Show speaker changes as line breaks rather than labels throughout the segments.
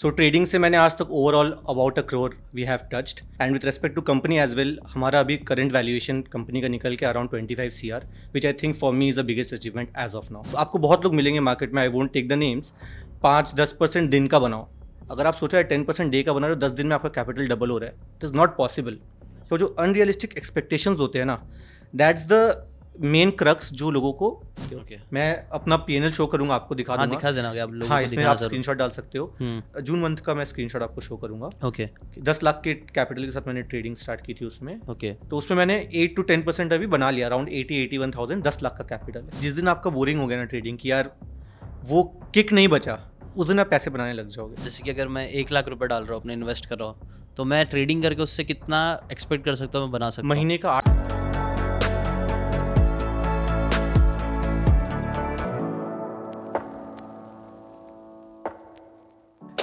सो trading से मैंने आज तक overall about a crore we have touched and with respect to company as well हमारा अभी करंट वैल्यूएशन कंपनी का निकल के around twenty five C R which I think for me is the biggest achievement as of now आपको बहुत लोग मिलेंगे market में I won't take the names पाँच दस परसेंट दिन का बनाओ अगर आप हैं टेन परसेंट डे का बना रहे हो दस दिन में आपका कैपिटल डबल हो रहा है इट इज़ नॉट पॉसिबल तो जो अनरियलिस्टिक एक्सपेक्टेशंस होते हैं ना दैट्स द मेन क्रक्स जो लोगों को okay. मैं अपना पी शो करूंगा आपको दिखा हाँ, दिखा देना आप लोगों हाँ, इसमें आप स्क्रीनशॉट डाल सकते हो हम्म। जून मंथ का मैं स्क्रीनशॉट आपको शो करूंगा ओके okay. दस लाख के कैपिटल के साथ मैंने ट्रेडिंग स्टार्ट की थी उसमें ओके okay. तो उसमें मैंने एट टू टेन परसेंट अभी बना लिया around eighty eighty one thousand दस लाख का कैपिटल जिस दिन आपका
बोरिंग हो गया ना ट्रेडिंग की यार वो किक नहीं बचा उस दिन आप पैसे बनाने लग जाओगे जैसे कि अगर मैं एक लाख रुपए डाल रहा हूँ अपने इन्वेस्ट कर रहा हूँ तो मैं ट्रेडिंग करके उससे कितना एक्सपेक्ट कर सकता हूँ मैं बना सकता महीने का आठ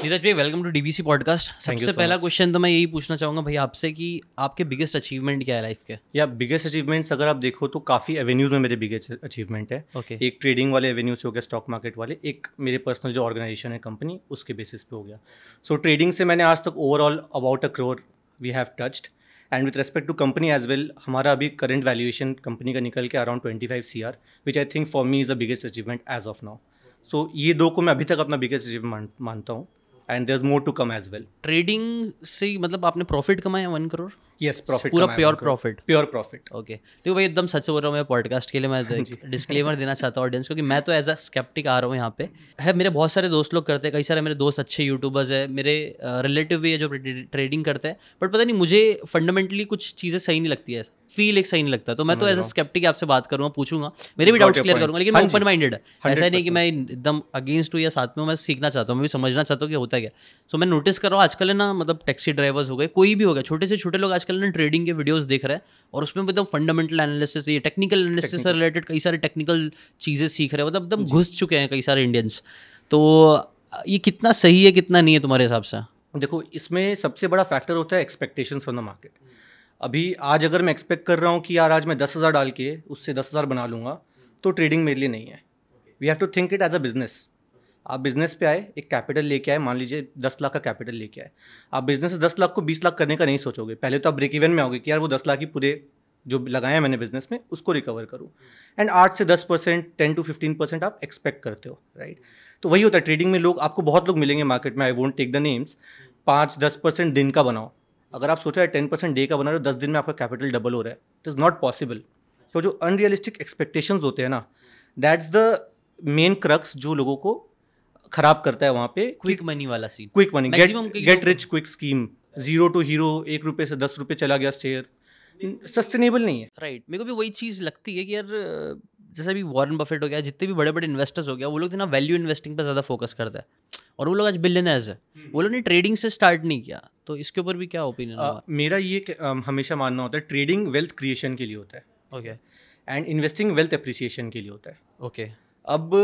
नीरज भाई वेलकम टू डीबीसी पॉडकास्ट सबसे पहला क्वेश्चन तो मैं यही पूछना चाहूँगा भाई आपसे कि आपके बिगेस्ट अचीवमेंट क्या है लाइफ
के या बिगेस्ट अचीवमेंट्स अगर आप देखो तो काफ़ी एवेन्यूज में मेरे बिगेस्ट अचीवमेंट है okay. एक ट्रेडिंग वाले एवेन्यू से हो गया स्टॉक मार्केट वाले एक मेरे पर्सनल जो ऑर्गेनाइजेशन है कंपनी उसके बेसिस पे हो गया सो so, ट्रेडिंग से मैंने आज तक overall about a crore we have touched and with respect to company as well हमारा अभी करंट वैल्यूएशन कंपनी का निकल के around twenty five C R which I think for me is the biggest achievement as of now so ये दो को मैं अभी तक अपना बिगेस्ट अचीवमेंट मानता हूँ and
there is more to come as well trading से मतलब आपने प्रॉफिट कमाया वन करोड़ यस प्रॉफिट पूरा pure profit pure profit okay देखो भाई एकदम सच बोल रहा हूँ मैं पॉडकास्ट के लिए मैं डिस्क्लेमर हाँ देना चाहता हूँ ऑडियंस को कि मैं तो एज अ स्केप्टिक आ रहा हूँ यहाँ पे है मेरे बहुत सारे दोस्त लोग करते हैं कई सारे मेरे दोस्त अच्छे यूट्यूबर्स है मेरे रिलेटिव भी है जो ट्रेडिंग करते हैं बट पता नहीं मुझे फंडामेंटली कुछ चीज़ें सही नहीं लगती है फील एक सही नहीं लगता तो मैं तो एज ए स्केप्टिक आपसे बात करूंगा पूछूंगा मेरे भी डाउट्स क्लियर करूंगा लेकिन हाँ मैं ओपन माइंडेड है ऐसा नहीं कि मैं एकदम अगेंस्ट हूँ या साथ में मैं सीखना चाहता हूँ मैं भी समझना चाहता हूँ कि होता क्या सो मैं नोटिस कर रहा हूँ आजकल ना मतलब टैक्सी ड्राइवर्स हो गए कोई भी हो गया छोटे से छोटे लोग आजकल ना ट्रेडिंग के वीडियोज देख रहे हैं और उसमें मतलब फंडामेंटल एनालिसिस ये टेक्निकल एनालिसिस से रिलेटेड कई सारे टेक्निकल चीज़ें सीख रहे हैं मतलब एकदम घुस चुके हैं कई सारे इंडियंस तो ये कितना सही है कितना नहीं है तुम्हारे हिसाब से
देखो इसमें सबसे बड़ा फैक्टर होता है एक्सपेक्टेशन फ्रॉम द मार्केट अभी आज अगर मैं एक्सपेक्ट कर रहा हूँ कि यार आज मैं दस हज़ार डाल के उससे दस हज़ार बना लूँगा तो ट्रेडिंग मेरे लिए नहीं है we have to think it as a business आप बिज़नेस पे आए एक कैपिटल लेके आए मान लीजिए दस लाख का कैपिटल लेके आए आप बिज़नेस से दस लाख को बीस लाख करने का नहीं सोचोगे पहले तो आप ब्रेक इवन में आओगे कि यार वो दस लाख ही पूरे जो लगाया मैंने बिज़नेस में उसको रिकवर करूँ एंड आठ से दस percent ten to fifteen percent आप एक्सपेक्ट करते हो राइट तो वही होता है ट्रेडिंग में लोग आपको बहुत लोग मिलेंगे मार्केट में I won't take the names पाँच दस परसेंट दिन का बनाओ अगर आप सोच रहे हैं टेन परसेंट डे का बना रहे हो दस दिन में आपका कैपिटल डबल हो रहा है इट इज़ नॉट पॉसिबल तो जो अनरियलिस्टिक एक्सपेक्टेशंस होते हैं ना दैट्स द मेन क्रक्स जो लोगों को खराब करता है वहाँ पे
क्विक मनी वाला scene quick money get get
rich quick scheme zero to hero एक रुपये से दस रुपये चला गया शेयर
सस्टेनेबल नहीं है राइट right. मेरे को भी वही चीज़ लगती है कि यार जैसे भी वॉरेन बफेट हो गया जितने भी बड़े बड़े इन्वेस्टर्स हो गया वो लोग ना वैल्यू इन्वेस्टिंग पर ज़्यादा फोकस करते हैं और वो लोग आज बिलियनर्स है हम्म। वो लोग ने ट्रेडिंग से स्टार्ट नहीं किया तो इसके ऊपर भी क्या ओपिनियन मेरा ये हमेशा मानना होता है
ट्रेडिंग वेल्थ क्रिएशन के लिए होता है okay and investing wealth appreciation के लिए होता है ओके okay. अब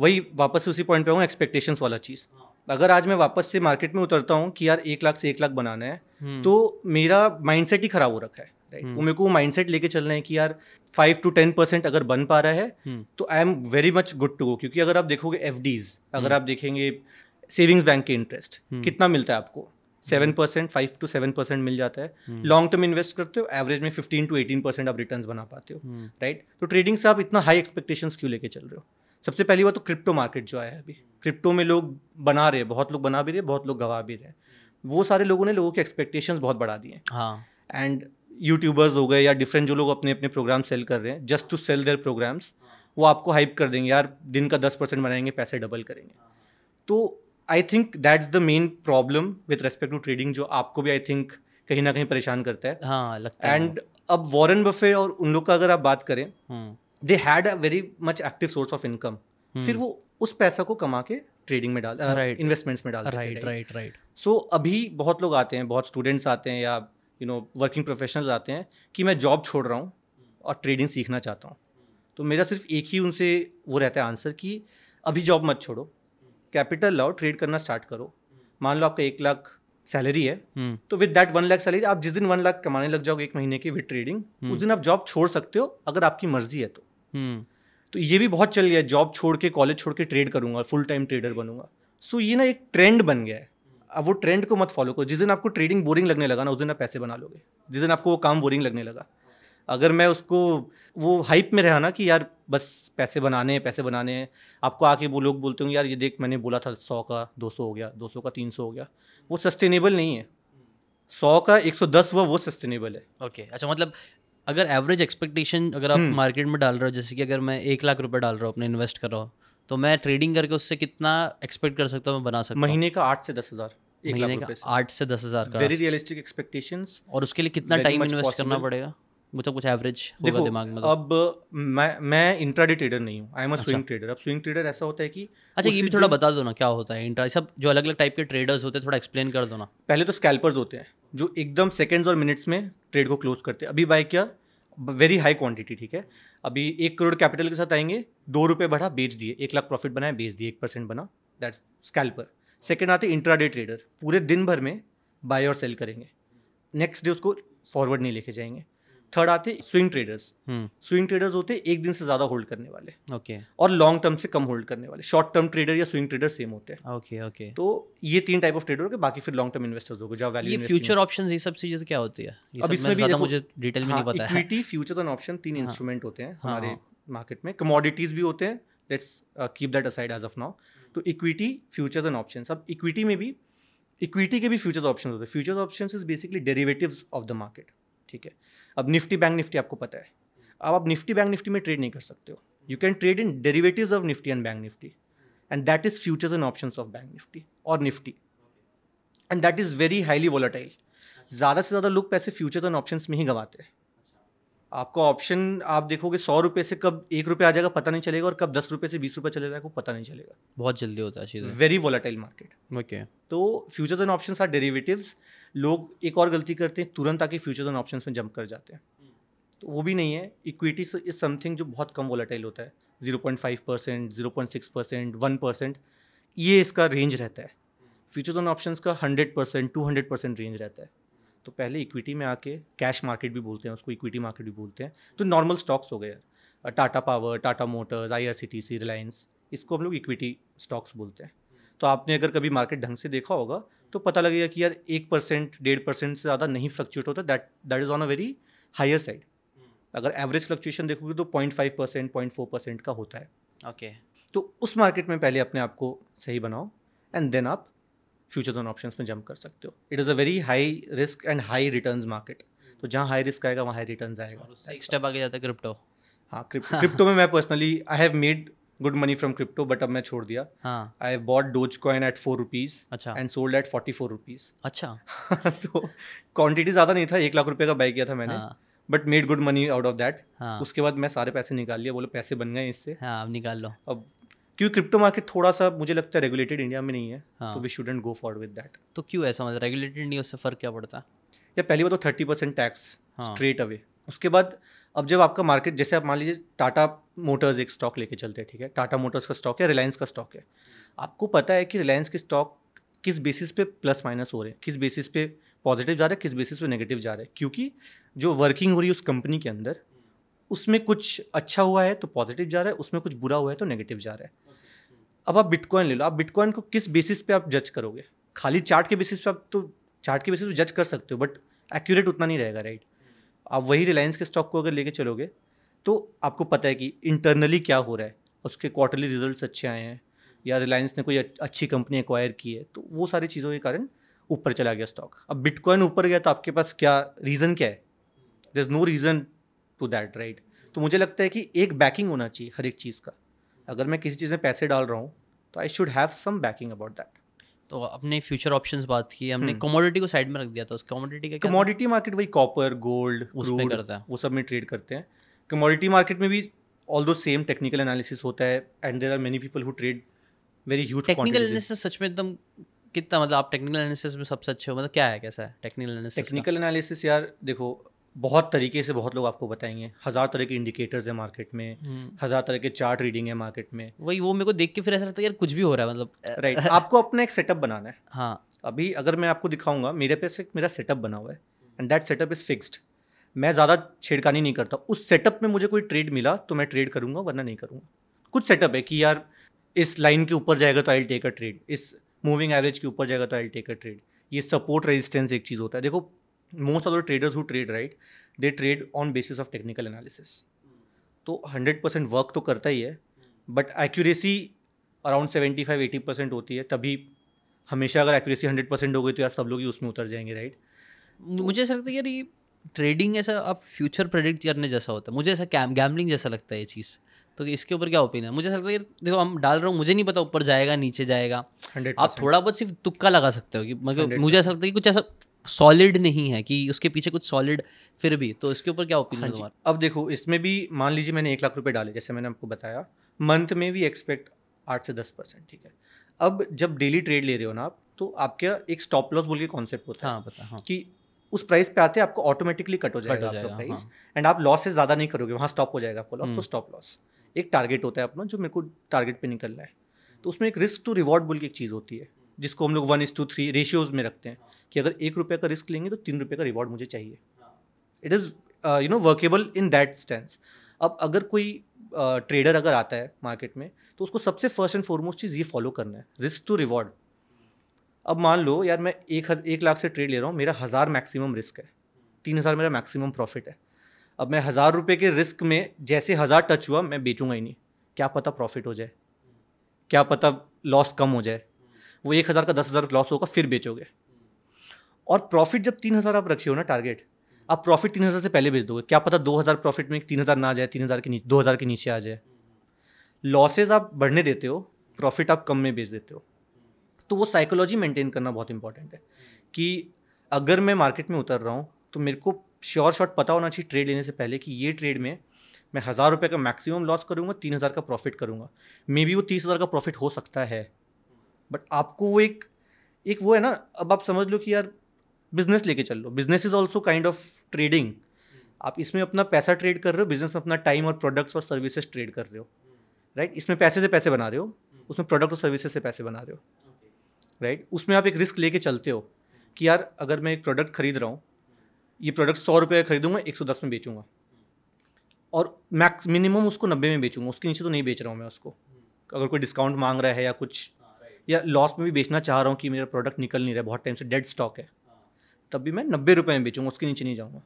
वही वापस उसी पॉइंट पे हूँ एक्सपेक्टेशंस वाला चीज़ हाँ। अगर आज मैं वापस से मार्केट में उतरता हूँ कि यार एक लाख से एक लाख बनाना है हम्म। तो मेरा माइंडसेट ही खराब हो रखा है राइट वो मेरे को माइंड सेट लेके चलना है कि यार फाइव टू टेन परसेंट अगर बन पा रहा है हम्म। तो I am very much good to go क्योंकि अगर आप देखोगे एफ अगर हम्म। आप देखेंगे सेविंग्स बैंक के इंटरेस्ट हम्म। कितना मिलता है आपको seven percent five to seven percent मिल जाता है लॉन्ग टर्म इन्वेस्ट करते हो एवरेज में फिफ्टीन टू एटीन परसेंट आप रिटर्न बना पाते हो राइट right? तो ट्रेडिंग से आप इतना हाई एक्सपेक्टेशन क्यों लेके चल रहे हो सबसे पहली बात तो क्रिप्टो मार्केट जो आया है अभी क्रिप्टो में लोग बना रहे हैं बहुत लोग बना भी रहे बहुत लोग गवा भी रहे वो सारे लोगों ने लोगों के एक्सपेक्टेशंस बहुत बढ़ा दिए हाँ एंड यूट्यूबर्स हो गए या डिफरेंट जो लोग अपने अपने प्रोग्राम सेल कर रहे हैं just to sell their programs वो आपको हाइप कर देंगे यार दिन का दस परसेंट बनाएंगे पैसे डबल करेंगे तो I think that's the main problem with respect to trading जो आपको भी आई थिंक कहीं ना कहीं परेशान करता है हाँ लगता है एंड अब वॉरन बफे और उन लोग का अगर आप बात करें they had a very much active source of income फिर वो उस पैसा को कमा के ट्रेडिंग में डाल इन्वेस्टमेंट्स में डाल राइट राइट राइट सो अभी बहुत लोग आते हैं बहुत स्टूडेंट्स आते हैं या यू नो वर्किंग प्रोफेशनल आते हैं कि मैं जॉब छोड़ रहा हूँ और ट्रेडिंग सीखना चाहता हूँ तो मेरा सिर्फ एक ही उनसे वो रहता है आंसर कि अभी जॉब मत छोड़ो कैपिटल लाओ ट्रेड करना स्टार्ट करो मान लो आपका एक लाख सैलरी है हम्म। तो with that one lakh salary आप जिस दिन वन लाख कमाने लग जाओगे एक महीने की विद ट्रेडिंग उस दिन आप जॉब छोड़ सकते हो अगर आपकी मर्जी है तो हम्म। तो ये भी बहुत चल गया जॉब छोड़ के कॉलेज छोड़ के ट्रेड करूंगा फुल टाइम ट्रेडर बनूंगा सो so, ये ना एक ट्रेंड बन गया है अब वो ट्रेंड को मत फॉलो करो जिस दिन आपको ट्रेडिंग बोरिंग लगने लगा ना उस दिन आप पैसे बना लोगे जिस दिन आपको वो काम बोरिंग लगने लगा अगर मैं उसको वो हाइप में रहा ना कि यार बस पैसे बनाने हैं पैसे बनाने हैं आपको आके वो लोग बोलते होंगे यार ये देख मैंने बोला था सौ का दो सौ हो गया दो सौ का तीन सौ
हो गया वो सस्टेनेबल नहीं है सौ का एक सौ दस वो सस्टेनेबल है ओके okay, अच्छा मतलब अगर एवरेज एक्सपेक्टेशन अगर आप मार्केट हम्म। में डाल रहे हो जैसे कि अगर मैं एक लाख रुपये डाल रहा हूँ अपने इन्वेस्ट कर रहा हूँ तो मैं ट्रेडिंग करके उससे कितना एक्सपेक्ट कर सकता हूँ मैं बना सकता महीने
का आठ से दस हज़ार
महीने का आठ से दस हजार का वेरी
रियलिस्टिक और उसके लिए कितना टाइम इन्वेस्ट करना पड़ेगा
तो कुछ एवरेज दिमाग में तो।
अब मैं मैं इंट्राडे ट्रेडर नहीं हूँ I am a swing
trader अब स्विंग ट्रेडर ऐसा होता है कि अच्छा ये भी थोड़ा बता दो ना क्या होता है इंट्रा सब जो अलग अलग टाइप के ट्रेडर्स होते हैं थोड़ा एक्सप्लेन कर दो ना
पहले तो स्कैल्पर्स होते हैं जो एकदम सेकेंड्स और मिनट्स में ट्रेड को क्लोज करते हैं अभी बाय क्या वेरी हाई क्वांटिटी ठीक है अभी एक करोड़ कैपिटल के साथ आएंगे दो रुपये बढ़ा बेच दिए एक लाख प्रॉफिट बनाए बेच दिए एक परसेंट बना दैट्स स्कैल्पर सेकेंड आते इंट्राडे ट्रेडर पूरे दिन भर में बाय और सेल करेंगे नेक्स्ट डे उसको फॉरवर्ड नहीं लेके जाएंगे थर्ड आते स्विंग ट्रेडर्स स्विंग ट्रेडर्स होते एक दिन से ज्यादा होल्ड करने वाले ओके okay. और लॉन्ग टर्म से कम होल्ड करने वाले शॉर्ट टर्म ट्रेडर या स्विंग ट्रेडर सेम होते हैं ओके ओके तो ये तीन टाइप ऑफ ट्रेडर हो बाकी फिर लॉन्ग टर्म इन्वेस्टर्स हो गए जो वैल्यू फ्यूचर
ऑप्शन ये सब चीजें क्या होती है अब इसमें भी मुझे डिटेल में नहीं हाँ, पता इक्विटी
फ्यूचर एंड ऑप्शन तीन इंस्ट्रूमेंट हाँ। होते हैं हाँ, हमारे मार्केट में कमोडिटीज भी होते हैं let's keep that aside as of now तो इक्विटी फ्यूचर्स एंड ऑप्शंस अब इक्विटी में भी इक्विटी के भी फ्यूचर्स ऑप्शन होते हैं futures option is basically derivatives of the market ठीक है अब निफ्टी बैंक निफ्टी आपको पता है अब आप निफ्टी बैंक निफ्टी में ट्रेड नहीं कर सकते हो you can trade in derivatives of Nifty and bank Nifty and that is futures and option of bank Nifty और Nifty and that is very highly volatile ज़्यादा से ज़्यादा लोग पैसे फ्यूचर्स एंड ऑप्शन में ही गंवाते हैं आपका ऑप्शन आप देखोगे सौ रुपये से कब एक रुपये आ जाएगा पता नहीं चलेगा और कब दस रुपये से बीस रुपये चले जाएगा पता नहीं चलेगा
बहुत जल्दी होता है वेरी
वोलाटाइल मार्केट ओके तो futures and option are derivatives लोग एक और गलती करते हैं तुरंत आके फ्यूचर्स एंड ऑप्शन में जंप कर जाते हैं तो वो भी नहीं है इक्विटी इज समथिंग जो बहुत कम वोलाटाइल होता है zero point five percent zero point six percent one percent ये इसका रेंज रहता है फ्यूचर्स एंड ऑप्शन का hundred percent to hundred percent range रहता है तो पहले इक्विटी में आके कैश मार्केट भी बोलते हैं उसको इक्विटी मार्केट भी बोलते हैं जो नॉर्मल स्टॉक्स हो गए Tata power Tata motors I R C T C Reliance इसको हम लोग इक्विटी स्टॉक्स बोलते हैं तो आपने अगर कभी मार्केट ढंग से देखा होगा तो पता लगेगा कि यार एक परसेंट डेढ़ परसेंट से ज़्यादा नहीं फ्लक्चुएट होता that that is on a very higher side अगर एवरेज फ्लक्चुएशन देखोगे तो point five percent point four percent का होता है ओके okay. तो उस मार्केट में पहले अपने आप को सही बनाओ एंड देन आप फ्यूचर्स ऑन ऑप्शंस में जंप कर सकते हो it is a very high risk and high return market तो जहाँ हाई रिस्क आएगा वहाँ हाई रिटर्न आएगा
स्टेप आगे जाता है क्रिप्टो हाँ क्रिप्टो क्रिप्टो
में मैं personally I have made good money from crypto but अब मैं छोड़ दिया I have bought Dogecoin at four rupees अच्छा and sold at forty four rupees अच्छा तो क्वान्टिटी ज़्यादा नहीं था एक लाख रुपये का बाई किया था मैंने but made good money out of that उसके बाद मैं सारे पैसे निकाल लिया बोले पैसे बन गए इससे हाँ, अब निकाल लो अब क्योंकि क्रिप्टो मार्केट थोड़ा सा मुझे लगता है रेगुलेटेड इंडिया में नहीं है हाँ. तो we shouldn't go for with that तो क्यों ऐसा मतलब रेगुलेटेड इंडिया उससे फ़र्क क्या पड़ता है या पहली बात तो thirty percent tax straight away उसके बाद अब जब आपका मार्केट जैसे आप मान लीजिए टाटा मोटर्स एक स्टॉक लेके चलते हैं ठीक है टाटा मोटर्स का स्टॉक है रिलायंस का स्टॉक है आपको पता है कि रिलायंस के स्टॉक किस बेसिस पे प्लस माइनस हो रहे हैं किस बेसिस पे पॉजिटिव जा रहा है किस बेसिस पे नेगेटिव जा रहे हैं क्योंकि जो वर्किंग हो रही है उस कंपनी के अंदर उसमें कुछ अच्छा हुआ है तो पॉजिटिव जा रहा है उसमें कुछ बुरा हुआ है तो नेगेटिव जा रहा है अब आप बिटकॉइन ले लो आप बिटकॉइन को किस बेसिस पे आप जज करोगे खाली चार्ट के बेसिस पे आप तो चार्ट के बेसिस पे जज कर सकते हो बट एक्यूरेट उतना नहीं रहेगा राइट आप वही रिलायंस के स्टॉक को अगर लेके चलोगे तो आपको पता है कि इंटरनली क्या हो रहा है उसके क्वार्टरली रिज़ल्ट अच्छे आए हैं या रिलायंस ने कोई अच्छी कंपनी एक्वायर की है तो वो सारी चीज़ों के कारण ऊपर चला गया स्टॉक अब बिटकॉइन ऊपर गया तो आपके पास क्या रीज़न क्या है there is no reason to that right तो मुझे लगता है कि एक बैकिंग होना चाहिए हर एक चीज़ का अगर मैं किसी चीज़ में पैसे डाल रहा हूँ तो I should have some backing about that तो
अपने फ्यूचर ऑप्शन बात की हमने कमोडिटी हम्म। को साइड में रख दिया तो था उस कमोडिटी का कमोडिटी मार्केट वही कॉपर गोल्ड उसमें करता
है वो सब में ट्रेड करते हैं कमोडिटी मार्केट में भी ऑल दो सेम टेक्निकल एनालिसिस होता है and there are many people who trade very huge technical analysis सच में एकदम कितना मतलब आप टेक्निकल
एनालिसिस में सबसे अच्छे हो मतलब क्या है कैसा है
टेक्निकल एनालिसिस टेक्निकल एनालिसिस यार देखो बहुत तरीके से बहुत लोग आपको बताएंगे हज़ार तरह के इंडिकेटर्स है मार्केट में हम्म। हज़ार तरह के चार्ट रीडिंग है मार्केट में वही वो मेरे को देख के फिर ऐसा लगता है यार कुछ भी हो रहा है मतलब राइट right. आपको अपना एक सेटअप बनाना है हाँ अभी अगर मैं आपको दिखाऊंगा मेरे पे से मेरा सेटअप बना हुआ है and that setup is fixed मैं ज़्यादा छेड़कानी नहीं करता उस सेटअप में मुझे कोई ट्रेड मिला तो मैं ट्रेड करूंगा वरना नहीं करूँगा कुछ सेटअप है कि यार इस लाइन के ऊपर जाएगा तो आई टेक अ ट्रेड इस मूविंग एवरेज के ऊपर जाएगा तो आई टेक अ ट्रेड ये सपोर्ट रेजिस्टेंस एक चीज़ होता है देखो most of the traders who trade right they trade on basis of technical analysis तो हंड्रेड परसेंट वर्क तो करता ही है but accuracy around seventy five eighty percent होती है तभी हमेशा अगर एक्यूरेसी हंड्रेड
परसेंट हो गई तो यार सब लोग ही उसमें उतर जाएंगे राइट मुझे ऐसा लगता है यार ये ट्रेडिंग ऐसा अब फ्यूचर प्रेडिक्ट करने जैसा होता है मुझे ऐसा गैमलिंग जैसा लगता है ये चीज़ तो इसके ऊपर क्या ओपिनियन है मुझे ऐसा लगता है यार देखो हम डाल रहा हूँ मुझे नहीं पता ऊपर जाएगा नीचे जाएगा 100%. आप थोड़ा बहुत सिर्फ तुक्का लगा सकते हो कि मतलब मुझे ऐसा लगता है कि कुछ ऐसा सॉलिड नहीं है कि उसके पीछे कुछ सॉलिड फिर भी तो
इसके ऊपर क्या ओपिनियन हाँ अब देखो इसमें भी मान लीजिए मैंने एक लाख रुपए डाले जैसे मैंने आपको बताया मंथ में भी एक्सपेक्ट आठ से दस परसेंट ठीक है अब जब डेली ट्रेड ले रहे हो ना आप तो आपके एक स्टॉप लॉस बोल के कॉन्सेप्ट होता है हाँ, पता, हाँ. कि उस प्राइस पे आते आपको ऑटोमेटिकली हाँ। कट हो जाएगा आपका प्राइस एंड आप लॉसेस ज़्यादा नहीं करोगे वहाँ स्टॉप हो जाएगा आपको लॉस तो स्टॉप हम्म। लॉस एक टारगेट होता है अपना जो मेरे को टारगेट पे निकलना है तो उसमें एक रिस्क टू रिवॉर्ड बोल की एक चीज़ होती है जिसको हम लोग one is to three ratios में रखते हैं कि अगर एक रुपये का रिस्क लेंगे तो तीन रुपये का रिवॉर्ड मुझे चाहिए it is you know workable in that stance अब अगर कोई ट्रेडर uh, अगर आता है मार्केट में तो उसको सबसे फर्स्ट एंड फॉरमोस्ट चीज़ ये फॉलो करना है रिस्क टू रिवॉर्ड अब मान लो यार मैं एक हज, एक लाख से ट्रेड ले रहा हूँ मेरा हज़ार मैक्सिमम रिस्क है तीन हज़ार मेरा मैक्सिमम प्रॉफिट है अब मैं हज़ार रुपये के रिस्क में जैसे हज़ार टच हुआ मैं बेचूंगा ही नहीं क्या पता प्रॉफिट हो जाए क्या पता लॉस कम हो जाए वो एक हज़ार का दस हज़ार लॉस होगा फिर बेचोगे और प्रॉफिट जब तीन हज़ार आप रखे हो ना टारगेट आप प्रॉफिट तीन हज़ार से पहले बेच दोगे क्या पता दो हज़ार प्रॉफिट में तीन हज़ार ना आ जाए तीन हज़ार के नीचे दो हज़ार के नीचे आ जाए लॉसेज आप बढ़ने देते हो प्रॉफिट आप कम में बेच देते हो तो वो साइकोलॉजी मेंटेन करना बहुत इंपॉर्टेंट है कि अगर मैं मार्केट में उतर रहा हूँ तो मेरे को श्योर शॉट पता होना चाहिए ट्रेड लेने से पहले कि ये ट्रेड में मैं हज़ार रुपये का मैक्सिमम लॉस करूँगा तीन हज़ार का प्रॉफिट करूँगा मे बी वो तीस हज़ार का प्रॉफिट हो सकता है बट आपको वो एक एक वो है ना अब आप समझ लो कि यार बिजनेस लेके चल लो business is also kind of trading आप इसमें अपना पैसा ट्रेड कर रहे हो बिजनेस में अपना टाइम और प्रोडक्ट्स और सर्विसेज ट्रेड कर रहे हो राइट right? इसमें पैसे से पैसे बना रहे हो उसमें प्रोडक्ट और सर्विसेज से पैसे बना रहे हो राइट right? उसमें आप एक रिस्क लेके चलते हो कि यार अगर मैं एक प्रोडक्ट खरीद रहा हूँ ये प्रोडक्ट सौ रुपये का खरीदूंगा एक सौ दस में बेचूंगा और मैक्स मिनिमम उसको नब्बे में बेचूंगा उसके नीचे तो नहीं बेच रहा हूँ मैं उसको अगर कोई डिस्काउंट मांग रहा है या कुछ या लॉस में भी बेचना चाह रहा हूँ कि मेरा प्रोडक्ट निकल नहीं रहा है बहुत टाइम से डेड स्टॉक है तब भी मैं नब्बे रुपये में बेचूँगा उसके नीचे नहीं जाऊँगा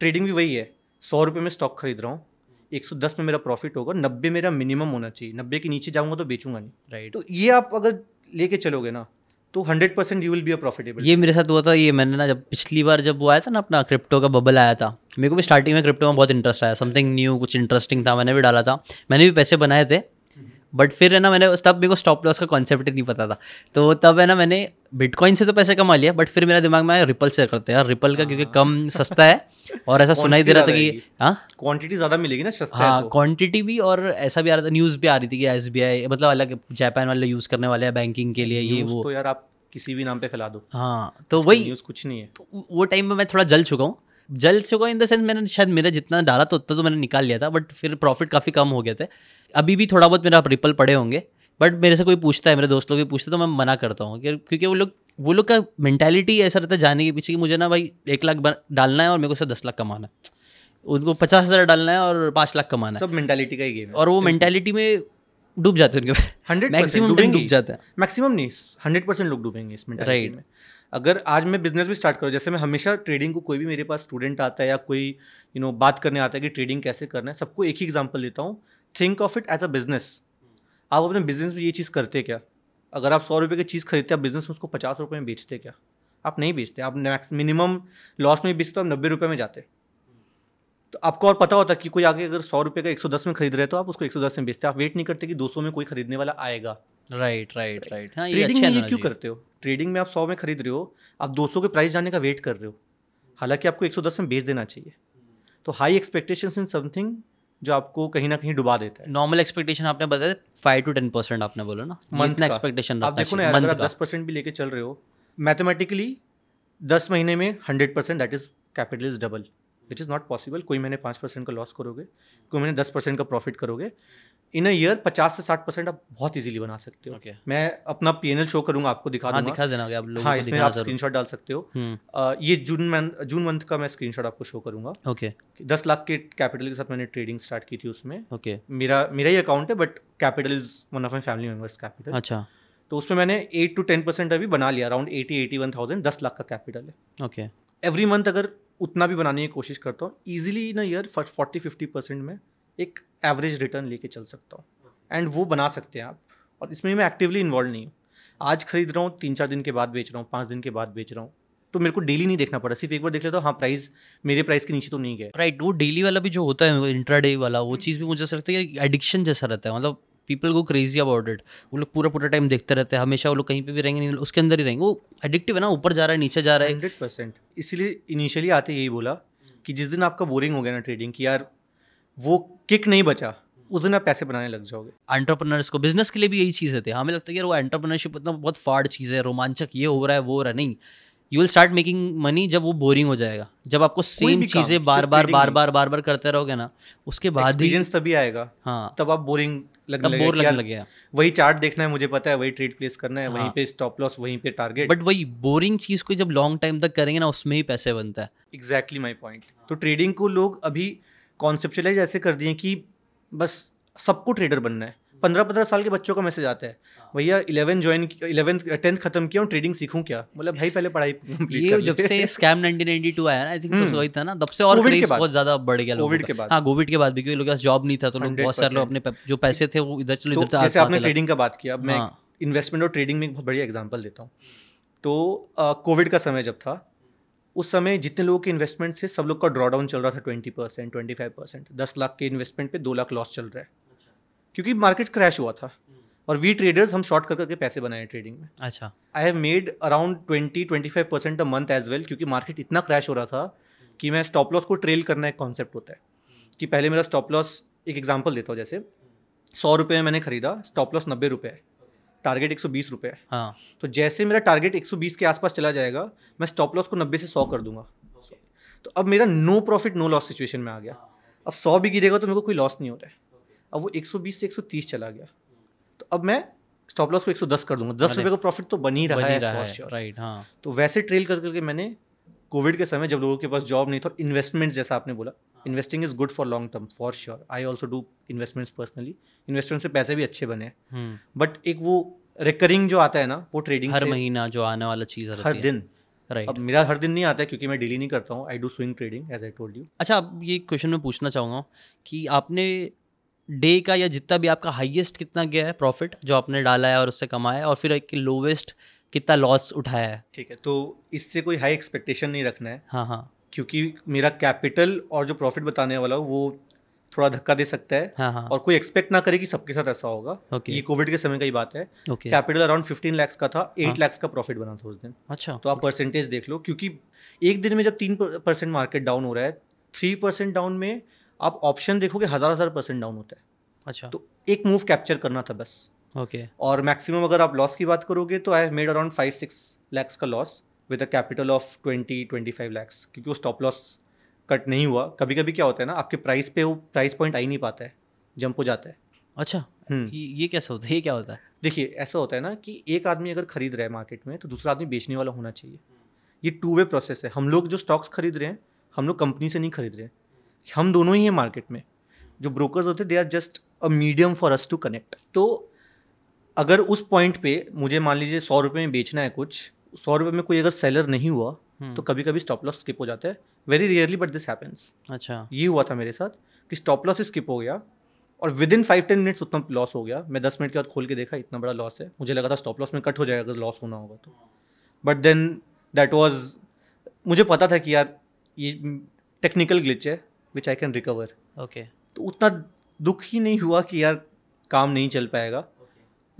ट्रेडिंग भी वही है सौ रुपये में स्टॉक खरीद रहा हूँ एक सौ दस में मेरा प्रॉफिट होगा नब्बे मेरा मिनिमम होना चाहिए नब्बे के नीचे जाऊँगा तो बेचूंगा नहीं राइट तो ये आप अगर लेके चलोगे ना तो hundred percent you will be a profitable
ये मेरे साथ हुआ था ये मैंने ना जब पिछली बार जब वो आया था ना अपना क्रिप्टो का बबल आया था मेरे को भी स्टार्टिंग में क्रिप्टो में बहुत इंटरेस्ट आया समथिंग न्यू कुछ इंटरेस्टिंग था मैंने भी डाला था मैंने भी पैसे बनाए थे बट फिर है ना मैंने तब मेरे को स्टॉप लॉस का कॉन्सेप्ट ही नहीं पता था तो तब है ना मैंने बिटकॉइन से तो पैसे कमा लिया बट फिर मेरा दिमाग में आया रिपल से करते हैं रिपल का क्योंकि कम हाँ। सस्ता है और ऐसा सुनाई दे रहा था कि हाँ
क्वांटिटी ज़्यादा मिलेगी ना सस्ता हाँ
क्वांटिटी तो। भी और ऐसा भी आ रहा था न्यूज़ भी आ रही थी कि एस मतलब अलग जापान वाले यूज़ करने वाले हैं बैंकिंग के लिए ये वो तो
यार आप किसी भी नाम पे फैला
दो हाँ तो वही न्यूज़ कुछ नहीं है तो वो टाइम में मैं थोड़ा जल चुका हूँ जल चुका इन द सेंस मैंने शायद मेरा जितना डाला तो उतना तो मैंने निकाल लिया था बट फिर प्रॉफिट काफ़ी कम हो गया थे अभी भी थोड़ा बहुत मेरा रिपल पड़े होंगे बट मेरे से कोई पूछता है मेरे दोस्त लोग भी पूछते तो मैं मना करता हूँ क्योंकि वो लोग वो लोग का मैंटेलिटी ऐसा रहता है जाने के पीछे कि मुझे ना भाई एक लाख डालना है और मेरे को उससे दस लाख कमाना है उनको पचास हज़ार डालना है और पाँच लाख कमाना है सब मैंटेलिटी का ही गेम है और वो मैंटेलिटी में डूब जाते हैं उनके हंड्रेड मैक्सिमम डूब जाते हैं
मैक्सिमम नहीं हंड्रेड परसेंट लोग डूबेंगे इस मेंटेलिटी में अगर आज मैं बिजनेस भी स्टार्ट करूँ जैसे मैं हमेशा ट्रेडिंग को कोई भी मेरे पास स्टूडेंट आता है या कोई यू you नो know, बात करने आता है कि ट्रेडिंग कैसे करना है सबको एक ही एग्जाम्पल देता हूँ think of it as a business आप अपने बिजनेस में ये चीज़ करते क्या अगर आप सौ रुपये की चीज़ खरीदते आप बिजनेस में उसको पचास रुपये में बेचते क्या आप नहीं बेचते आप मिनिमम लॉस में बेचते तो आप नब्बे रुपये में जाते तो आपको और पता होता कि कोई आगे अगर सौ रुपये का एक सौ दस में खरीद रहे तो आप उसको एक सौ दस में बेचते आप वेट नहीं करते कि दो सौ में कोई खरीदने वाला आएगा राइट राइट राइट हाँ ट्रेडिंग अच्छा क्यों करते हो ट्रेडिंग में आप सौ में खरीद रहे हो आप दो सौ के प्राइस जाने का वेट कर रहे हो हालांकि आपको एक सौ दस में बेच देना चाहिए
तो हाई एक्सपेक्टेशन इन समथिंग जो आपको कहीं ना कहीं डुबा देता है नॉर्मल एक्सपेक्टेशन आपने बताया फाइव टू टेन परसेंट आपने बोला ना मंथ एक्सपेक्टेशन आप देखो ना अगर दस
परसेंट भी लेके चल रहे हो मैथमेटिकली दस महीने में hundred percent that is capital is double which is not possible कोई महीने पाँच परसेंट का लॉस करोगे कोई महीने दस परसेंट का प्रॉफिट करोगे इन अ ईयर पचास से साठ परसेंट आप बहुत इजीली बना सकते हो okay. मैं अपना पी शो करूंगा आपको दिखा हाँ, दिखा देना आप लोगों हाँ, इसमें आप स्क्रीनशॉट डाल सकते हो आ, हम्म। ये जून मंथ जून मंथ का मैं स्क्रीनशॉट आपको शो करूंगा ओके okay. दस लाख के कैपिटल के साथ मैंने ट्रेडिंग स्टार्ट की थी उसमें ओके okay. मेरा मेरा ही अकाउंट है but capital is one of my family members capital अच्छा तो उसमें मैंने एट टू टेन परसेंट अभी बना लिया around eighty eighty one thousand दस लाख का कैपिटल है ओके एवरी मंथ अगर उतना भी बनाने की कोशिश करता हूँ easily in year first forty fifty percent में एक एवरेज रिटर्न लेके चल सकता हूँ एंड वो बना सकते हैं आप और इसमें मैं एक्टिवली इन्वॉल्व नहीं हूँ आज खरीद रहा हूँ तीन चार दिन के बाद बेच रहा हूँ पाँच दिन के बाद बेच रहा हूँ तो मेरे को डेली नहीं देखना पड़ा सिर्फ एक बार देख लेता हूँ हाँ प्राइस मेरे प्राइस के नीचे तो नहीं गए
राइट right, वो डेली वाला भी जो होता है इंट्राडे वाला वो चीज़ भी मुझे ऐसा लगता है एडिक्शन जैसा रहता है मतलब people go crazy about it वो लोग पूरा पूरा टाइम देखते रहते हैं हमेशा वो लोग कहीं पे भी रहेंगे नहीं उसके अंदर ही रहेंगे वो एडिक्टिव है ना ऊपर जा रहा है नीचे जा रहा है हंड्रेड परसेंट इसलिए इनिशियली आते यही बोला कि जिस दिन आपका बोरिंग हो गया ना ट्रेडिंग कि यार वो किक नहीं बचा उस दिन आप पैसे बनाने लग जाओगे एंटरप्रेनर्स को बिजनेस के लिए भी यही चीज़ें है हमें लगता है कि यार वो एंटरप्रेनरशिप इतना बहुत फाड़ चीज़ है रोमांचक ये हो रहा है वो हो रहा है नहीं you will start making money जब वो बोरिंग हो जाएगा जब आपको सेम चीज़ें बार बार बार बार बार बार करते रहोगे ना उसके बाद एक्सपीरियंस तभी आएगा हाँ तब आप बोरिंग लगने बोर लगने लग गया
वही चार्ट देखना है मुझे पता है वही ट्रेड प्लेस करना है वहीं हाँ। पे स्टॉप लॉस वहीं पे टारगेट बट वही बोरिंग चीज को जब लॉन्ग टाइम तक करेंगे ना उसमें ही पैसे बनता है एग्जैक्टली माई पॉइंट तो ट्रेडिंग को लोग अभी कॉन्सेप्चुलाइज ऐसे कर दिए कि बस सबको ट्रेडर बनना है पंद्रह पंद्रह साल के बच्चों का मैसेज आता है हाँ। भैया इलेवन ज्वाइन इलेवन टेंथ खत्म किया ट्रेडिंग सीखूं क्या मतलब
भाई पहले पढ़ाई ये जब से स्कैम नाइनटीन नाइनटी टू आया ना आई थिंक हम्म। वही था ना तब से और बहुत ज्यादा बढ़ गया कोविड के बाद हाँ कोविड के बाद भी क्योंकि जॉब नहीं था तो लोग बहुत सारे लोग अपने जो पैसे थे वो इधर चलो तो इधर जैसे आपने ट्रेडिंग का बात किया मैं
इन्वेस्टमेंट हाँ। और ट्रेडिंग में एक बहुत बढ़िया एग्जाम्पल देता हूँ तो कोविड का समय जब था उस समय जितने लोगों के इन्वेस्टमेंट थे सब लोग का ड्रॉडाउन चल रहा था twenty percent twenty five percent दस लाख के इन्वेस्टमेंट पे दो लाख लॉस चल रहा है क्योंकि मार्केट क्रैश हुआ था हम्म। और वी ट्रेडर्स हम शॉर्ट कर करके पैसे बनाए ट्रेडिंग में अच्छा I have made around twenty twenty five percent a month as well क्योंकि मार्केट इतना क्रैश हो रहा था हम्म। कि मैं स्टॉप लॉस को ट्रेल करना एक कॉन्सेप्ट होता है हम्म। कि पहले मेरा स्टॉप लॉस एक एग्जाम्पल देता हूँ जैसे सौ रुपये में मैंने खरीदा स्टॉप लॉस नब्बे रुपये है टारगेट एक सौ बीस रुपये है हाँ. तो जैसे मेरा टारगेट एक सौ बीस के आसपास चला जाएगा मैं स्टॉप लॉस को नब्बे से सौ कर दूंगा तो अब मेरा no profit no loss situation में आ गया हाँ। अब सौ भी गिरेगा तो मेरे को कोई लॉस नहीं होता है अब वो 120 से 130 चला गया तो अब मैं स्टॉप लॉस को 110 कर दूंगा दस रुपये का प्रॉफिट तो बन ही रहा है है राइट हाँ तो वैसे ट्रेल कर करके मैंने कोविड के समय जब लोगों के पास जॉब नहीं था इन्वेस्टमेंट जैसा आपने बोला investing is good for long term for sure I also do investments personally investment से पैसे भी अच्छे बने बट हम्म। एक वो रिकरिंग जो आता है ना वो ट्रेडिंग हर
महीना जो आने वाला चीज़ हर दिन
राइट right. अब मेरा हर दिन नहीं आता है क्योंकि मैं डेली नहीं करता हूँ I do swing trading as I told you
अच्छा अब ये क्वेश्चन मैं पूछना चाहूँगा कि आपने डे का या जितना भी आपका हाईएस्ट कितना गया है प्रॉफिट जो आपने डाला है और उससे कमाया है और फिर एक लोवेस्ट कितना लॉस उठाया है ठीक
है तो इससे कोई हाई एक्सपेक्टेशन नहीं रखना है हाँ हाँ क्योंकि मेरा कैपिटल और जो प्रॉफिट बताने वाला हो वो थोड़ा धक्का दे सकता है हाँ हाँ। और कोई एक्सपेक्ट ना करे कि सबके साथ ऐसा होगा okay. ये कोविड के समय का ही बात है कैपिटल अराउंड फिफ्टीन लैक्स का था एट हाँ. लैक्स का प्रॉफिट बना था उस दिन अच्छा तो आप परसेंटेज देख लो क्योंकि एक दिन में जब तीन परसेंट मार्केट डाउन हो रहा है थ्री परसेंट डाउन में आप ऑप्शन देखोगे हज़ार हज़ार परसेंट डाउन होता है अच्छा तो एक मूव कैप्चर करना था बस ओके okay. और मैक्सिमम अगर आप लॉस की बात करोगे तो I have made around five six lakhs का loss with a capital of twenty twenty five lakhs क्योंकि वो स्टॉप लॉस कट नहीं हुआ कभी कभी क्या होता है ना आपके प्राइस पे वो प्राइस पॉइंट आ ही नहीं पाता है जंप हो जाता है
अच्छा हम्म। ये
ये कैसा होता है ये क्या होता है देखिए ऐसा होता है ना कि एक आदमी अगर खरीद रहा है मार्केट में तो दूसरा आदमी बेचने वाला होना चाहिए ये टू वे प्रोसेस है हम लोग जो स्टॉक्स खरीद रहे हैं हम लोग कंपनी से नहीं खरीद रहे हैं हम दोनों ही हैं मार्केट में जो ब्रोकर्स होते हैं they are just a medium for us to connect तो अगर उस पॉइंट पे मुझे मान लीजिए सौ रुपये में बेचना है कुछ सौ रुपये में कोई अगर सेलर नहीं हुआ हम्म। तो कभी कभी स्टॉप लॉस स्किप हो जाता है very rarely but this happens अच्छा ये हुआ था मेरे साथ कि स्टॉप लॉस स्किप हो गया और within five ten minutes उतना लॉस हो गया मैं दस मिनट के बाद खोल के देखा इतना बड़ा लॉस है मुझे लगा था स्टॉप लॉस में कट हो जाएगा अगर लॉस होना होगा तो बट देन दैट वॉज मुझे पता था कि यार ये टेक्निकल ग्लिच है which I can recover okay तो उतना दुख ही नहीं हुआ कि यार काम नहीं चल पाएगा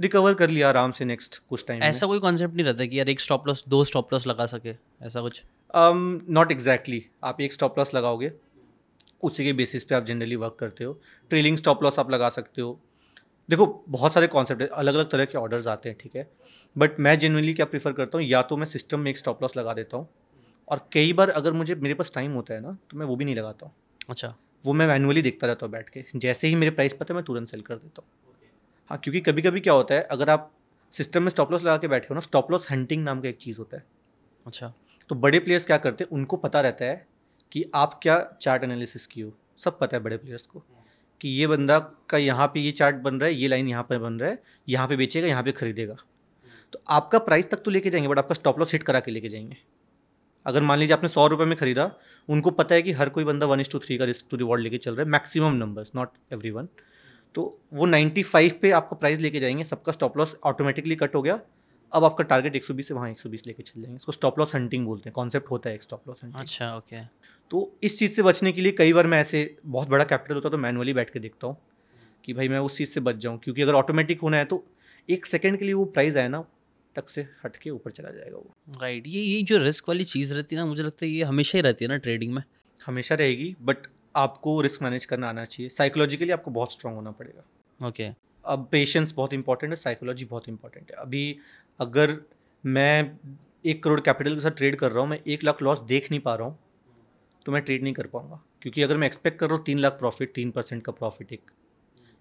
रिकवर कर लिया आराम से नेक्स्ट कुछ टाइम ऐसा कोई कॉन्सेप्ट नहीं रहता कि यार एक स्टॉप लॉस दो स्टॉप लॉस लगा सके ऐसा कुछ नॉट um, एग्जैक्टली आप एक स्टॉप लॉस लगाओगे उसी के बेसिस पे आप जनरली वर्क करते हो ट्रेलिंग स्टॉप लॉस आप लगा सकते हो देखो बहुत सारे कॉन्सेप्ट है अलग अलग तरह के ऑर्डर्स आते हैं ठीक है बट मैं जनरली क्या प्रीफर करता हूँ या तो मैं सिस्टम में एक स्टॉप लॉस लगा देता हूँ और कई बार अगर मुझे मेरे पास टाइम होता है ना तो मैं वो भी नहीं लगाता हूँ अच्छा वो मैं मैनुअली देखता रहता हूँ बैठ के जैसे ही मेरे प्राइस पता है मैं तुरंत सेल कर देता हूँ हाँ क्योंकि कभी कभी क्या होता है अगर आप सिस्टम में स्टॉप लॉस लगा के बैठे हो ना स्टॉप लॉस हंटिंग नाम का एक चीज़ होता है अच्छा तो बड़े प्लेयर्स क्या करते हैं उनको पता रहता है कि आप क्या चार्ट एनालिसिस की हो सब पता है बड़े प्लेयर्स को कि ये बंदा का यहाँ पे ये चार्ट बन रहा है ये लाइन यहाँ पर बन रहा है यहाँ पे बेचेगा यहाँ पे खरीदेगा तो आपका प्राइस तक तो लेके जाएंगे बट आपका स्टॉप लॉस हिट करा के लेके जाएंगे अगर मान लीजिए आपने सौ रुपये में खरीदा उनको पता है कि हर कोई बंदा वन इज टू थ्री का रिस्क टू रिवॉर्ड लेके चल रहा है maximum numbers not everyone तो वो नाइन्टी फाइव पे आपका प्राइस लेके जाएंगे सबका स्टॉप लॉस ऑटोमेटिकली कट हो गया अब आपका टारगेट एक सौ बीस से वहाँ एक सौ बीस लेके चल जाएंगे इसको स्टॉप लॉस हंटिंग बोलते हैं कॉन्सेप्ट होता है एक स्टॉप लॉस हंटिंग अच्छा ओके तो इस चीज़ से बचने के लिए कई बार मैं ऐसे बहुत बड़ा कैपिटल होता तो मैनुअली बैठ के देखता हूँ कि भाई मैं उस चीज़ से बच जाऊँ क्योंकि अगर ऑटोमेटिक होना है तो एक सेकेंड के लिए वो प्राइस आया ना टक से हट के ऊपर चला जाएगा
वो राइट ये ये जो रिस्क वाली चीज़ रहती है ना मुझे लगता है ये हमेशा ही रहती है ना ट्रेडिंग में हमेशा रहेगी बट
आपको रिस्क मैनेज करना आना चाहिए साइकोलॉजिकली आपको बहुत स्ट्रांग होना पड़ेगा ओके okay. अब पेशेंस बहुत इंपॉर्टेंट है साइकोलॉजी बहुत इंपॉर्टेंट है अभी अगर मैं एक करोड़ कैपिटल के साथ ट्रेड कर रहा हूँ मैं एक लाख लॉस देख नहीं पा रहा हूँ तो मैं ट्रेड नहीं कर पाऊँगा क्योंकि अगर मैं एक्सपेक्ट कर रहा हूँ तीन लाख प्रॉफिट तीन परसेंट का प्रॉफिट एक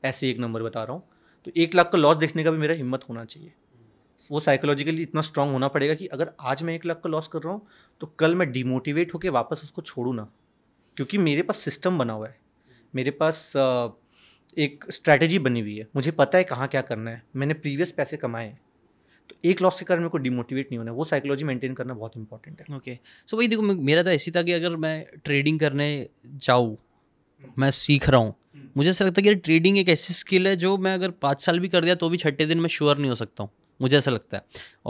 ऐसे एक नंबर बता रहा हूँ तो एक लाख का लॉस देखने का भी मेरा हिम्मत होना चाहिए वो साइकोलॉजिकली इतना स्ट्रांग होना पड़ेगा कि अगर आज मैं एक लाख का लॉस कर रहा हूँ तो कल मैं डिमोटिवेट होकर वापस उसको छोड़ू ना क्योंकि मेरे पास सिस्टम बना हुआ है मेरे पास एक स्ट्रैटेजी बनी हुई है मुझे पता है कहाँ क्या करना है मैंने प्रीवियस पैसे कमाए हैं तो एक लॉस के कारण मेरे को डिमोटिवेट नहीं होना वो साइकोलॉजी मेंटेन करना
बहुत इंपॉर्टेंट है ओके सो भाई देखो मेरा तो ऐसी था कि अगर मैं ट्रेडिंग करने जाऊँ मैं सीख रहा हूँ मुझे ऐसा लगता है कि ट्रेडिंग एक ऐसी स्किल है जो मैं अगर पाँच साल भी कर दिया तो भी छठे दिन मैं श्योर नहीं हो सकता हूँ मुझे ऐसा लगता है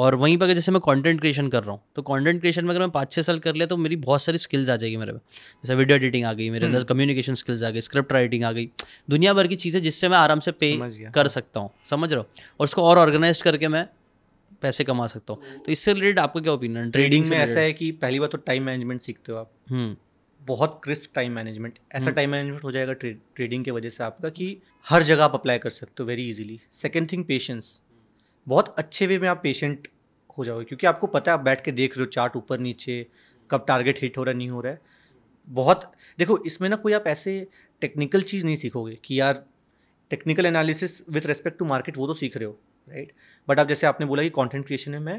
और वहीं पर अगर जैसे मैं कंटेंट क्रिएशन कर रहा हूँ तो कंटेंट क्रिएशन में अगर मैं पाँच छः साल कर लिया तो मेरी बहुत सारी स्किल्स आ जाएगी मेरे में जैसे वीडियो एडिटिंग आ गई मेरे हम्म। अंदर कम्युनिकेशन स्किल्स आ गई स्क्रिप्ट राइटिंग आ गई दुनिया भर की चीज़ें जिससे मैं आराम से पे कर सकता हूँ समझ रहा हूँ और उसको और ऑर्गेनाइज करके मैं पैसे कमा सकता हूँ तो इससे रिलेटेड आपका क्या ओपिनियन ट्रेडिंग में ऐसा है कि पहली बार तो टाइम मैनेजमेंट सीखते हो आप हम्म। बहुत क्रिस्प टाइम मैनेजमेंट ऐसा टाइम
हम्म। मैनेजमेंट हो जाएगा ट्रेडिंग के वजह से आपका कि हर जगह आप अप्लाई कर सकते हो very easily second thing patience बहुत अच्छे वे में आप पेशेंट हो जाओगे क्योंकि आपको पता है आप बैठ के देख रहे हो चार्ट ऊपर नीचे कब टारगेट हिट हो रहा नहीं हो रहा है बहुत देखो इसमें ना कोई आप ऐसे टेक्निकल चीज़ नहीं सीखोगे कि यार technical analysis with respect to market वो तो सीख रहे हो राइट बट आप जैसे आपने बोला कि कंटेंट क्रिएशन में मैं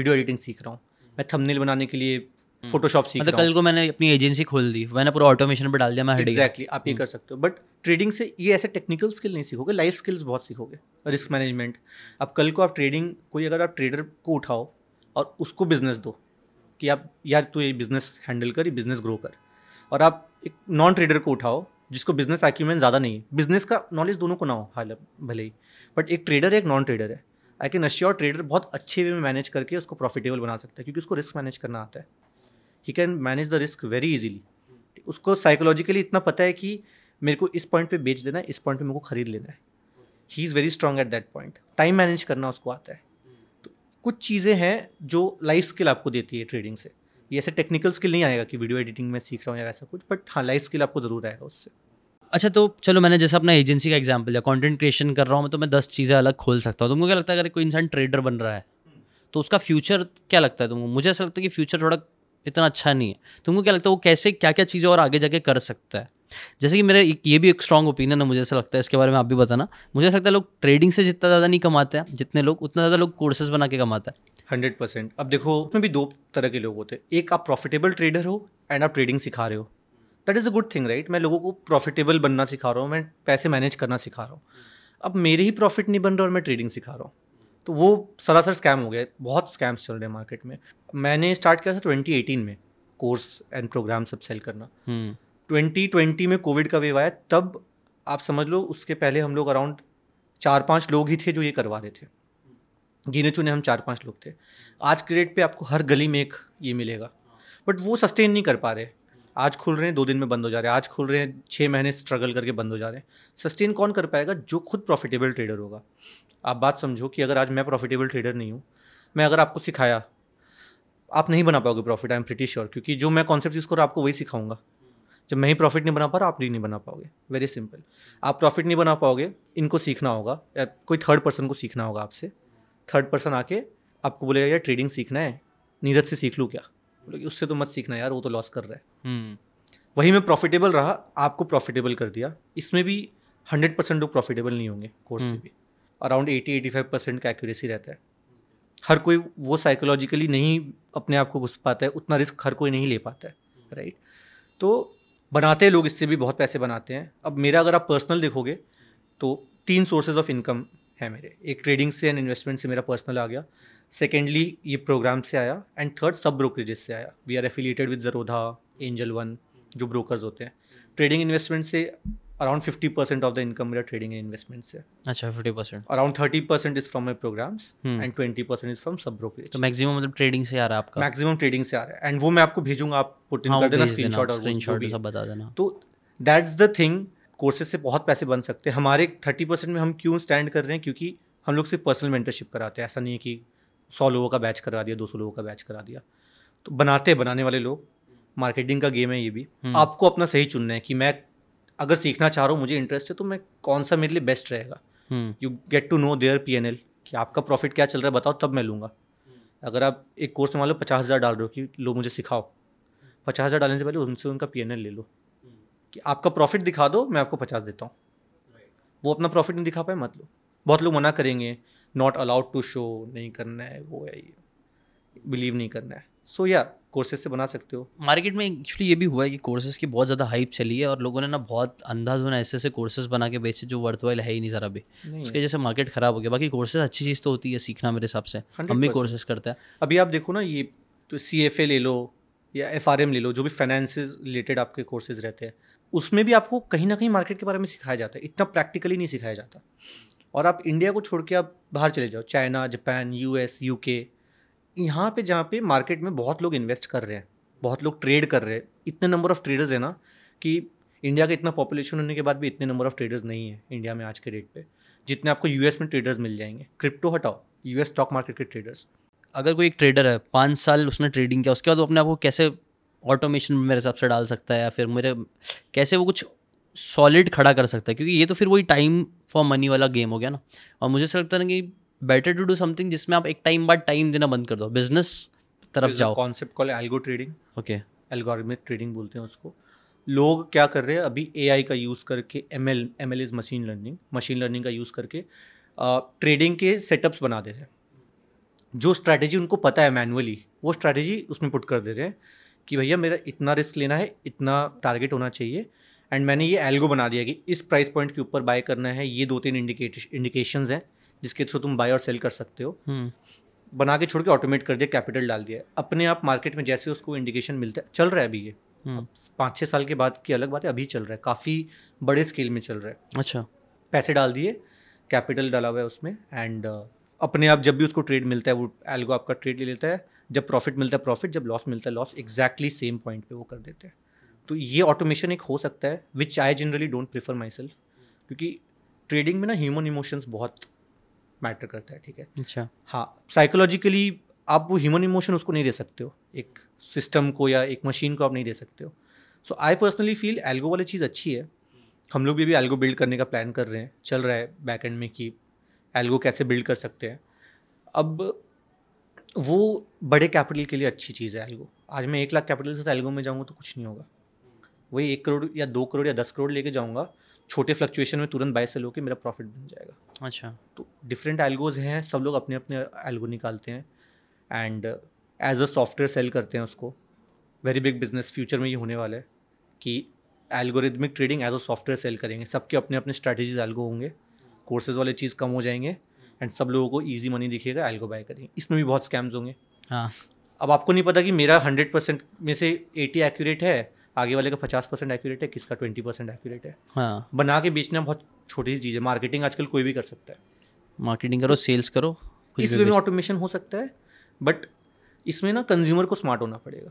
वीडियो एडिटिंग सीख रहा हूँ
मैं थंबनेल बनाने के लिए फोटोशॉप hmm. सीख मतलब कल को मैंने अपनी एजेंसी खोल दी मैंने पूरा ऑटोमेशन पर डाल दिया मैं एग्जैक्टली exactly, आप ये hmm. कर
सकते हो बट ट्रेडिंग से ये ऐसे टेक्निकल स्किल नहीं सीखोगे लाइफ स्किल्स बहुत सीखोगे रिस्क मैनेजमेंट अब कल को आप ट्रेडिंग कोई अगर आप ट्रेडर को उठाओ और उसको बिजनेस दो कि आप यार तू ये बिजनेस हैंडल कर ये बिजनेस ग्रो कर और आप एक नॉन ट्रेडर को उठाओ जिसको बिजनेस आक्यूमेंट ज़्यादा नहीं है बिजनेस का नॉलेज दोनों को ना हो हाल भले ही बट एक ट्रेडर एक नॉन ट्रेडर है आई कैन अश्योर ट्रेडर बहुत अच्छे वे में मैनेज करके उसको प्रॉफिटेबल बना सकता है क्योंकि उसको रिस्क मैनेज करना आता है ही can manage the risk very easily उसको साइकोलॉजिकली इतना पता है कि मेरे को इस पॉइंट पे बेच देना है इस पॉइंट पे मेरे को खरीद लेना है ही is very strong at that point time manage करना उसको आता है तो कुछ चीज़ें हैं जो लाइफ स्किल आपको देती है ट्रेडिंग से ये ऐसे टेक्निकल स्किल नहीं आएगा कि वीडियो एडिटिंग में सीख रहा हूँ या ऐसा कुछ बट हाँ लाइफ स्किल आपको ज़रूर आएगा उससे
अच्छा तो चलो मैंने जैसे अपना एजेंसी का एग्जाम्पल दिया कंटेंट क्रिएशन कर रहा हूँ मैं तो मैं दस चीज़ें अलग खोल सकता हूँ तुमको क्या लगता है अगर कोई इंसान ट्रेडर बन रहा है तो उसका फ्यूचर क्या लगता है तुमको मुझे ऐसा लगता है कि फ्यूचर थोड़ा इतना अच्छा नहीं है तुमको क्या लगता है वो कैसे क्या क्या चीज़ें और आगे जाके कर सकता है जैसे कि मेरा एक ये भी एक स्ट्रॉन्ग ओपिनियन है मुझे ऐसा लगता है इसके बारे में आप भी बताना मुझे ऐसा लगता है लोग ट्रेडिंग से जितना ज़्यादा नहीं कमाते हैं जितने लोग उतना ज़्यादा लोग कोर्सेज बना के कमाते हैं हंड्रेड परसेंट अब देखो उसमें भी
दो तरह के लोग होते हैं एक आप प्रॉफिटेबल ट्रेडर हो एंड आप ट्रेडिंग सिखा रहे हो that is a good thing right मैं लोगों को प्रॉफिटेबल बनना सिखा रहा हूँ मैं पैसे मैनेज करना सिखा रहा हूँ अब मेरे ही प्रॉफिट नहीं बन रहा और मैं ट्रेडिंग सिखा रहा हूँ तो वो सरासर स्कैम हो गया बहुत स्कैम्स चल रहे हैं मार्केट में मैंने स्टार्ट किया था ट्वेंटी एटीन में कोर्स एंड प्रोग्राम सब सेल करना ट्वेंटी हम्म। ट्वेंटी में कोविड का वेव आया तब आप समझ लो उसके पहले हम लोग अराउंड चार पांच लोग ही थे जो ये करवा रहे थे गिने चुने हम चार पांच लोग थे आज के डेट पे आपको हर गली में एक ये मिलेगा बट वो सस्टेन नहीं कर पा रहे आज खुल रहे हैं दो दिन में बंद हो जा रहे हैं आज खुल रहे हैं छः महीने स्ट्रगल करके बंद हो जा रहे हैं सस्टेन कौन कर पाएगा जो खुद प्रॉफिटेबल ट्रेडर होगा आप बात समझो कि अगर आज मैं प्रॉफिटेबल ट्रेडर नहीं हूँ मैं अगर आपको सिखाया आप नहीं बना पाओगे profit I am pretty sure क्योंकि जो मैं कॉन्सेप्ट यूज़ करूँ आपको वही सिखाऊंगा जब मैं ही प्रॉफिट नहीं बना पा रहा आप नहीं बना पाओगे वेरी सिंपल आप प्रॉफिट नहीं बना पाओगे इनको सीखना होगा या कोई थर्ड पर्सन को सीखना होगा आपसे थर्ड पर्सन आके आपको बोलेगा यार ट्रेडिंग सीखना है नीरज से सीख लूँ क्या बोले उससे तो मत सीखना यार वो तो लॉस कर रहा है हम्म। वही में प्रॉफिटेबल रहा आपको प्रॉफिटेबल कर दिया इसमें भी हंड्रेड परसेंट लोग प्रॉफिटेबल नहीं होंगे कोर्स से हम्म। भी around eighty eighty five percent का एक्यूरेसी रहता है हर कोई वो साइकोलॉजिकली नहीं अपने आप को घुस पाता है उतना रिस्क हर कोई नहीं ले पाता है राइट तो बनाते हैं लोग इससे भी बहुत पैसे बनाते हैं अब मेरा अगर आप पर्सनल देखोगे तो तीन सोर्सेज ऑफ इनकम है मेरे एक ट्रेडिंग से एंड इन्वेस्टमेंट से मेरा पर्सनल आ गया सेकेंडली ये प्रोग्राम से आया एंड थर्ड सब ब्रोकरेजेस से आया we are affiliated with Zerodha Angel One जो ब्रोकर्स होते हैं ट्रेडिंग इन्वेस्टमेंट से around fifty percent of the income मेरा ट्रेडिंग एंड इन्वेस्टमेंट से अच्छा fifty percent around thirty percent is from my programs and twenty percent is from sub brokerage तो
maximum मतलब trading से आ रहा है आपका
मैक्सिमम ट्रेडिंग से आ रहा है एंड वो मैं आपको भेजूंगा आप पुट इन हाँ, कर देना स्क्रीनशॉट और स्क्रीनशॉट सब बता देना तो दैट्स द थिंग कोर्सेज से बहुत पैसे बन सकते हैं हमारे थर्टी परसेंट में हम क्यों स्टैंड कर रहे हैं क्योंकि हम लोग सिर्फ पर्सनल मेंटरशिप कराते हैं ऐसा नहीं है कि सौ लोगों का बैच करा दिया दो सौ लोगों का बैच करा दिया तो बनाते हैं बनाने वाले लोग मार्केटिंग का गेम है ये भी हम्म। आपको अपना सही चुनना है कि मैं अगर सीखना चाह रहा हूँ मुझे इंटरेस्ट है तो मैं कौन सा मेरे लिए बेस्ट रहेगा you get to know their P N L कि आपका प्रॉफिट क्या चल रहा है बताओ तब मैं लूँगा अगर आप एक कोर्स में मान लो पचास हज़ार डाल रहे हो कि लो मुझे सिखाओ पचास हज़ार डालने से पहले उनसे उनका पी एन एल ले लो कि आपका प्रॉफिट दिखा दो मैं आपको पचास देता हूँ वो अपना प्रॉफिट नहीं दिखा पाए मत लो बहुत लोग मना करेंगे नॉट अलाउड टू शो नहीं करना है वो है ये बिलीव नहीं करना है सो या कोर्सेज से बना सकते हो
मार्केट में एक्चुअली ये भी हुआ है कि कोर्सेज की बहुत ज़्यादा हाइप चली है और लोगों ने ना बहुत अंधाधुन ऐसे ऐसे कोर्सेज बना के बेचे जो वर्थ वाइल है ही नहीं ज़रा भी उसके वजह से मार्केट ख़राब हो गया बाकी कोर्सेज अच्छी चीज़ तो होती है सीखना मेरे हिसाब से हम भी कोर्सेज करते हैं अभी आप देखो ना ये
तो सी एफ ए ले लो या एफ आर एम ले लो जो भी फाइनेंस रिलेटेड आपके कोर्सेज रहते हैं उसमें भी आपको कहीं ना कहीं मार्केट के बारे में सिखाया जाता है इतना प्रैक्टिकली नहीं सिखाया जाता और आप इंडिया को छोड़ के आप बाहर चले जाओ चाइना जापान यू के यहाँ पर जहाँ पर मार्केट में बहुत लोग इन्वेस्ट कर रहे हैं बहुत लोग ट्रेड कर रहे हैं इतने नंबर ऑफ़ ट्रेडर्स हैं ना कि इंडिया का इतना पॉपुलेशन होने के बाद भी इतने नंबर ऑफ़ ट्रेडर्स नहीं है इंडिया में आज के डेट पर जितने आपको यू में ट्रेडर्स मिल जाएंगे क्रिप्टो हटाओ यू स्टॉक मार्केट के ट्रेडर्स
अगर कोई एक ट्रेडर है पाँच साल उसने ट्रेडिंग किया उसके बाद वो अपने आप को कैसे ऑटोमेशन मेरे हिसाब से डाल सकता है या फिर मेरे कैसे वो कुछ सॉलिड खड़ा कर सकता है क्योंकि ये तो फिर वही टाइम फॉर मनी वाला गेम हो गया ना और मुझे ऐसा लगता है ना कि बेटर टू डू समथिंग जिसमें आप एक टाइम बाद टाइम देना बंद कर दो बिजनेस तरफ जाओ concept call algo trading okay algorithmic trading बोलते हैं उसको लोग क्या कर रहे
हैं अभी ए का यूज़ करके M L M L is machine learning machine learning का यूज़ करके ट्रेडिंग के सेटअप्स बना दे रहे हैं जो स्ट्रैटेजी उनको पता है मैनुअली वो स्ट्रैटेजी उसमें पुट कर दे रहे हैं कि भैया मेरा इतना रिस्क लेना है इतना टारगेट होना चाहिए एंड मैंने ये एल्गो बना दिया कि इस प्राइस पॉइंट के ऊपर बाय करना है ये दो तीन इंडिकेशन हैं जिसके थ्रू तुम बाय और सेल कर सकते हो
हम्म।
बना के छोड़ के ऑटोमेट कर दिया कैपिटल डाल दिया अपने आप मार्केट में जैसे उसको इंडिकेशन मिलता है चल रहा है अभी ये हम्म। पाँच छः साल के बाद की अलग बात है अभी चल रहा है काफ़ी बड़े स्केल में चल रहा है अच्छा पैसे डाल दिए कैपिटल डाला हुआ है उसमें एंड अपने आप जब भी उसको ट्रेड मिलता है वो एल्गो आपका ट्रेड ले लेता है जब प्रॉफिट मिलता है प्रॉफिट जब लॉस मिलता है लॉस एग्जैक्टली सेम पॉइंट पे वो कर देते हैं तो ये ऑटोमेशन एक हो सकता है which I generally don't prefer myself क्योंकि ट्रेडिंग में ना ह्यूमन इमोशंस बहुत मैटर करता है ठीक है अच्छा हाँ साइकोलॉजिकली आप वो ह्यूमन इमोशन उसको नहीं दे सकते हो एक सिस्टम को या एक मशीन को आप नहीं दे सकते हो so I personally feel algo वाली चीज़ अच्छी है हम लोग भी अभी एल्गो बिल्ड करने का प्लान कर रहे हैं चल रहा है बैक एंड में कि एल्गो कैसे बिल्ड कर सकते हैं अब वो बड़े कैपिटल के लिए अच्छी चीज़ है एल्गो आज मैं एक लाख कैपिटल के साथ एल्गो में जाऊँगा तो कुछ नहीं होगा वही एक करोड़ या दो करोड़ या दस करोड़ लेके जाऊँगा छोटे फ्लक्चुएशन में तुरंत बाय सेल होकर मेरा प्रॉफिट बन जाएगा अच्छा तो डिफरेंट एल्गोज हैं सब लोग अपने अपने एल्गो निकालते हैं and as a software sell करते हैं उसको वेरी बिग बिजनेस फ्यूचर में ये होने वाला है कि algorithmic trading as a software sell करेंगे सबके अपने अपने स्ट्रैटेजीज एल्गो होंगे कोर्सेज वाले चीज़ कम हो जाएंगे एंड सब लोगों को ईजी मनी दिखेगा एल्गो बाय करेंगे इसमें भी बहुत स्कैम्स होंगे हाँ अब आपको नहीं पता कि मेरा हंड्रेड परसेंट में से एटी एक्यूरेट है आगे वाले का पचास परसेंट एक्यूरेट है किसका ट्वेंटी परसेंट एक्यूरेट है हाँ बना के बेचना बहुत छोटी सी चीज़ है मार्केटिंग आजकल कोई भी कर सकता है
मार्केटिंग करो सेल्स करो इसमें भी
ऑटोमेशन हो सकता है
बट इसमें ना कंज्यूमर
को स्मार्ट होना पड़ेगा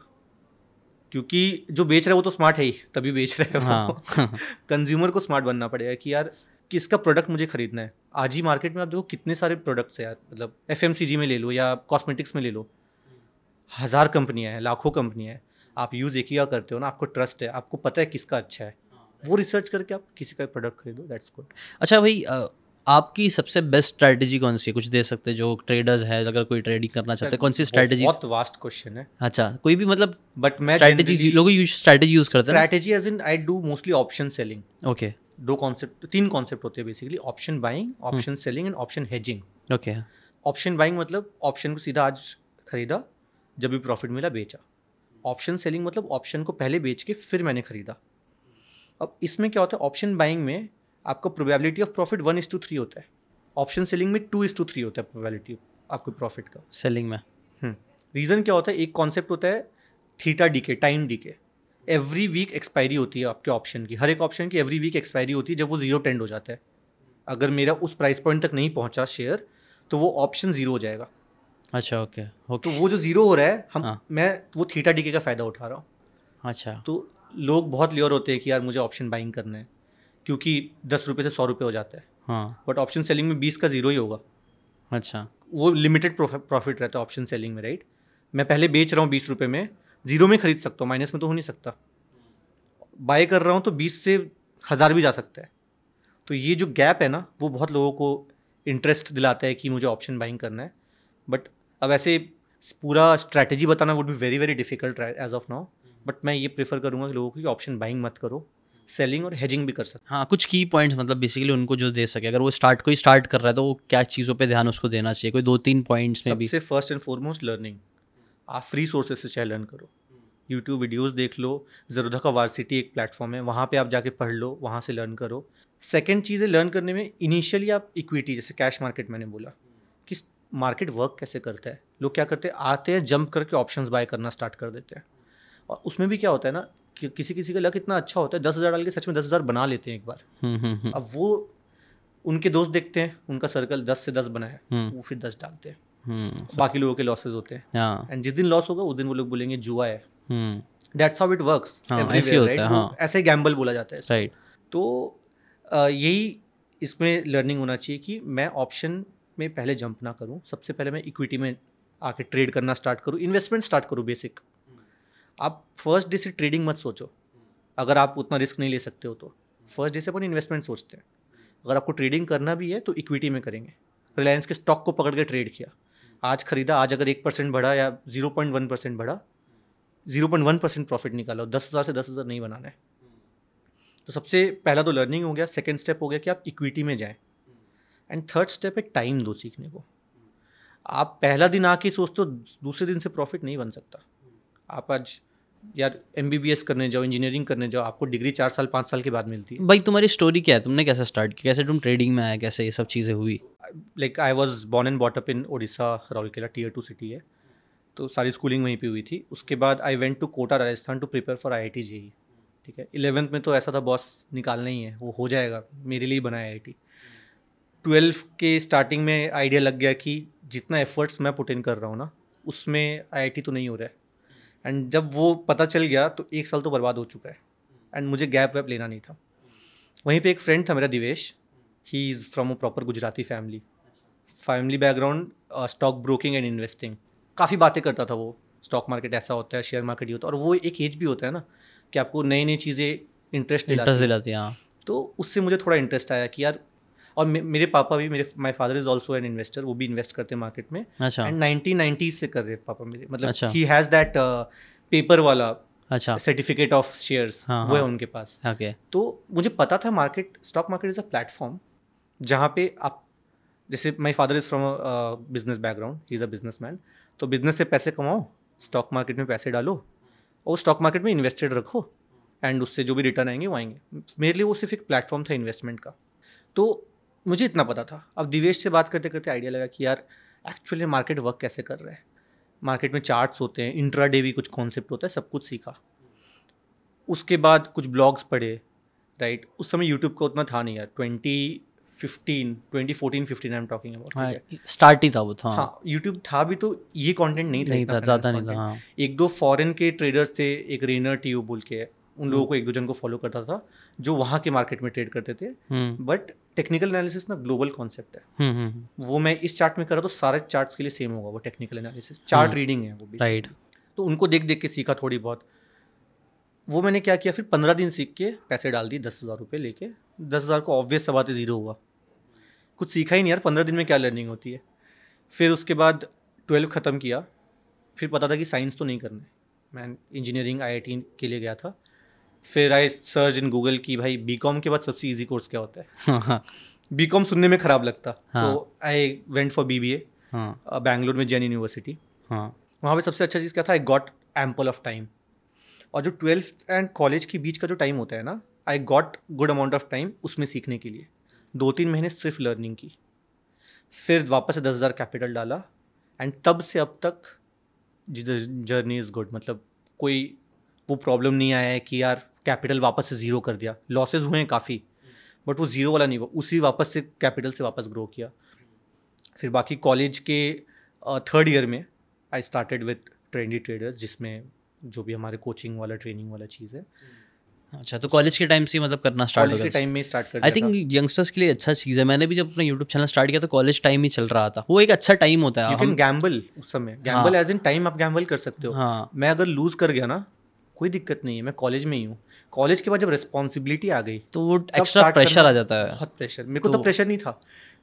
क्योंकि जो बेच रहा है वो तो स्मार्ट है ही तभी बेच रहा है हाँ. कंज्यूमर को स्मार्ट बनना पड़ेगा कि यार किसका प्रोडक्ट मुझे खरीदना है आज ही मार्केट में आप देखो कितने सारे प्रोडक्ट्स हैं यार मतलब एफ में ले लो या कॉस्मेटिक्स में ले लो हज़ार कंपनियाँ हैं लाखों कंपनियाँ हैं आप यूज़ एक ही का करते हो ना आपको ट्रस्ट है आपको पता है किसका अच्छा है वो रिसर्च करके आप किसी का प्रोडक्ट खरीदो दैट्स गुड
अच्छा भाई आपकी सबसे बेस्ट स्ट्रैटेजी कौन सी है कुछ दे सकते जो ट्रेडर्स है अगर कोई ट्रेडिंग करना चाहते हैं कौन सी स्ट्रैटेजी बहुत वास्ट क्वेश्चन है अच्छा कोई भी मतलब बट मैं स्ट्रैटेजी लोग स्ट्रैटेजी यूज करते हैं strategy
as in I do mostly option selling okay दो कॉन्सेप्ट तीन कॉन्सेप्ट होते हैं basically option buying option selling and option hedging okay option buying मतलब ऑप्शन को सीधा आज खरीदा जब भी प्रॉफिट मिला बेचा ऑप्शन सेलिंग मतलब ऑप्शन को पहले बेच के फिर मैंने खरीदा अब इसमें क्या होता है ऑप्शन बाइंग में आपका probability of profit one is to three होता है ऑप्शन सेलिंग में टू इज टू थ्री होता है प्रोबेबिलिटी आपके प्रॉफिट का सेलिंग में रीज़न हम्म। क्या होता है एक कॉन्सेप्ट होता है theta decay time decay every week expiry होती है आपके ऑप्शन की हर एक ऑप्शन की एवरी वीक एक्सपायरी होती है जब वो जीरो टेंड हो जाता है अगर मेरा उस प्राइस पॉइंट तक नहीं पहुंचा शेयर तो वो ऑप्शन जीरो हो जाएगा अच्छा ओके ओके तो वो जो जीरो हो रहा है हम हाँ. मैं वो थीटा डीके का फ़ायदा उठा रहा हूँ अच्छा तो लोग बहुत लेयर होते हैं कि यार मुझे ऑप्शन बाइंग करना है क्योंकि दस रुपये से सौ रुपये हो जाता है हाँ बट ऑप्शन सेलिंग में बीस का जीरो ही होगा अच्छा वो लिमिटेड प्रॉफिट रहता है ऑप्शन सेलिंग में राइट मैं पहले बेच रहा हूँ बीस रुपये में जीरो में खरीद सकता हूँ माइनस में तो हो नहीं सकता बाय कर रहा हूँ तो बीस से हज़ार भी जा सकता है तो ये जो गैप है ना वो बहुत लोगों को इंटरेस्ट दिलाता है कि मुझे ऑप्शन बाइंग करना है बट अब ऐसे पूरा स्ट्रैटेजी बताना would be very very difficult as of now but मैं ये प्रेफर करूँगा कि लोगों को ऑप्शन बाइंग मत करो सेलिंग
और हेजिंग भी कर सकते हाँ कुछ की पॉइंट्स मतलब बेसिकली उनको जो दे सके अगर वो स्टार्ट कोई स्टार्ट कर रहा है तो वो क्या चीज़ों पे ध्यान उसको देना चाहिए कोई दो तीन पॉइंट्स में भी
फर्स्ट एंड फॉरमोस्ट लर्निंग आप फ्री सोर्सेज से चाहे लर्न करो यूट्यूब वीडियोस देख लो ज़रूदा का वार्सिटी एक प्लेटफॉर्म है वहाँ पे आप जाके पढ़ लो वहाँ से लर्न करो सेकेंड चीज़ है लर्न करने में इनिशियली आप इक्विटी जैसे कैश मार्केट मैंने बोला कि मार्केट वर्क कैसे करता है लोग क्या करते हैं आते हैं जंप करके ऑप्शन बाय करना स्टार्ट कर देते हैं और उसमें भी क्या होता है ना कि किसी किसी का लक इतना अच्छा होता है दस हज़ार डाल के सच में दस हज़ार बना लेते हैं एक बार
हम्म, हम्म, हम्म। अब
वो उनके दोस्त देखते हैं उनका सर्कल दस से दस बनाया वो फिर दस डालते हैं हम्म, बाकी लोगों के लॉसेज होते हैं एंड हाँ। जिस दिन लॉस होगा उस दिन वो लोग बोलेंगे जुआ है दैट्स हाउ इट वर्क्स ऐसे गैम्बल हाँ। बोला जाता है राइट तो यही इसमें लर्निंग होना चाहिए कि मैं ऑप्शन में पहले जंप ना करूँ सबसे पहले मैं इक्विटी में आके ट्रेड करना स्टार्ट करूं इन्वेस्टमेंट स्टार्ट करूँ बेसिक आप फर्स्ट डे से ट्रेडिंग मत सोचो अगर आप उतना रिस्क नहीं ले सकते हो तो फर्स्ट डे से अपन इन्वेस्टमेंट सोचते हैं अगर आपको ट्रेडिंग करना भी है तो इक्विटी में करेंगे रिलायंस के स्टॉक को पकड़ के ट्रेड किया आज खरीदा आज अगर एक परसेंट बढ़ा या जीरो पॉइंट वन परसेंट बढ़ा zero point one percent profit निकालो दस हज़ार से दस हज़ार नहीं बनाना है तो सबसे पहला तो लर्निंग हो गया सेकेंड स्टेप हो गया कि आप इक्विटी में जाएँ एंड थर्ड स्टेप है टाइम दो सीखने को आप पहला दिन आके सोचते हो दूसरे दिन से प्रॉफिट नहीं बन सकता आप आज यार एम करने जाओ इंजीनियरिंग करने जाओ आपको डिग्री चार साल पाँच साल के बाद मिलती है
भाई तुम्हारी स्टोरी क्या है तुमने कैसे स्टार्ट किया कैसे तुम ट्रेडिंग में आया कैसे ये सब चीज़ें हुई
like I was born and brought up in Odisha Rourkela tier two city है तो सारी स्कूलिंग वहीं पे हुई थी उसके बाद I went to Kota Rajasthan to prepare for I I T JEE ठीक है इलेवेंथ में तो ऐसा था बॉस निकालना ही है वो हो जाएगा मेरे लिए बना आई आई टी ट्वेल्व के स्टार्टिंग में आइडिया लग गया कि जितना एफर्ट्स मैं पुट इन कर रहा हूँ ना उसमें आई आई टी तो नहीं हो रहा है एंड जब वो पता चल गया तो एक साल तो बर्बाद हो चुका है एंड मुझे गैप वैप लेना नहीं था वहीं पे एक फ्रेंड था मेरा Divesh he is from a proper Gujarati family family background stock broking and investing काफ़ी बातें करता था वो स्टॉक मार्केट ऐसा होता है शेयर मार्केट ये होता है और वो एक एज भी होता है ना कि आपको नई नई चीज़ें इंटरेस्ट दिलाती हैं हाँ। तो उससे मुझे थोड़ा इंटरेस्ट आया कि यार और मे, मेरे पापा भी मेरे my father is also an investor वो भी इन्वेस्ट करते हैं मार्केट में एंड अच्छा। नाइनटीन से कर रहे पापा मेरे मतलब ही हैज दैट पेपर वाला अच्छा सर्टिफिकेट ऑफ शेयर्स वो है हाँ। उनके पास ओके तो मुझे पता था market stock market is a platform जहाँ पे आप जैसे my father is from business background he is a business man तो बिजनेस से पैसे कमाओ स्टॉक मार्केट में पैसे डालो और स्टॉक मार्केट में इन्वेस्टेड रखो एंड उससे जो भी रिटर्न आएंगे वो आएंगे मेरे लिए वो सिर्फ एक प्लेटफॉर्म था इन्वेस्टमेंट का तो मुझे इतना पता था अब दिवेश से बात करते करते आइडिया लगा कि यार एक्चुअली मार्केट वर्क कैसे कर रहा है मार्केट में चार्ट्स होते हैं इंट्रा डे भी कुछ कॉन्सेप्ट होता है सब कुछ सीखा उसके बाद कुछ ब्लॉग्स पढ़े राइट उस समय यूट्यूब का उतना था नहीं यार twenty fifteen twenty fourteen fifteen I am talking
about start ही था वो था हाँ
यूट्यूब हाँ, था भी तो ये कॉन्टेंट नहीं था नहीं था ज़्यादा नहीं था हाँ. एक दो फॉरेन के ट्रेडर्स थे एक रेनर टी बोल के उन लोगों हम्म। को एक दो जन को फॉलो करता था जो वहाँ के मार्केट में ट्रेड करते थे बट हम्म। टेक्निकल एनालिसिस ना ग्लोबल कॉन्सेप्ट है हम्म, हम्म, हम्म। वो मैं इस चार्ट में करा तो सारे चार्ट्स के लिए सेम होगा वो टेक्निकल एनालिसिस चार्ट रीडिंग है वो भी राइट तो उनको देख देख के सीखा थोड़ी बहुत वो मैंने क्या किया फिर पंद्रह दिन सीख के पैसे डाल दिए दस हज़ार रुपये लेके दस हज़ार को ऑब्वियस सवाल ज़ीरो हुआ कुछ सीखा ही नहीं यार पंद्रह दिन में क्या लर्निंग होती है फिर उसके बाद ट्वेल्व ख़त्म किया फिर पता था कि साइंस तो नहीं करना है मैं इंजीनियरिंग आई के लिए गया था फिर आई सर्च इन गूगल की भाई बी कॉम के बाद सबसे ईजी कोर्स क्या होता है बी हाँ, कॉम हाँ। सुनने में ख़राब लगता हाँ। तो I went for B B A Bangalore में जैन यूनिवर्सिटी हाँ वहाँ पर सबसे अच्छा चीज़ क्या था I got ample of time और जो ट्वेल्थ एंड कॉलेज के बीच का जो टाइम होता है ना I got good amount of time उसमें सीखने के लिए दो तीन महीने सिर्फ लर्निंग की फिर वापस से दस हज़ार कैपिटल डाला एंड तब से अब तक जर्नी इज़ गुड मतलब कोई वो प्रॉब्लम नहीं आया है कि यार कैपिटल वापस से ज़ीरो कर दिया लॉसेज हुए हैं काफ़ी बट वो ज़ीरो वाला नहीं हुआ उसी वापस से कैपिटल से वापस ग्रो किया फिर बाकी कॉलेज के थर्ड ईयर में I started with Trendy Traders जिसमें जो भी हमारे कोचिंग वाला ट्रेनिंग वाला चीज़ है
अच्छा तो कॉलेज के टाइम से मतलब करना स्टार्ट कॉलेज के टाइम में स्टार्ट कर आई थिंक यंगस्टर्स के लिए अच्छा चीज़ है मैंने भी जब अपना यूट्यूब चैनल स्टार्ट किया तो कॉलेज टाइम ही चल रहा था वो एक अच्छा टाइम होता है यू कैन गैम्बल उस समय गैम्बल
एज इन टाइम आप गैम्बल कर सकते हो हाँ मैं अगर लूज कर गया ना कोई दिक्कत नहीं है मैं कॉलेज में ही हूँ कॉलेज के बाद जब रिस्पॉन्सिबिलिटी आ गई तो वो एक्स्ट्रा प्रेशर आ जाता है बहुत प्रेशर मेरे को तो प्रेशर नहीं था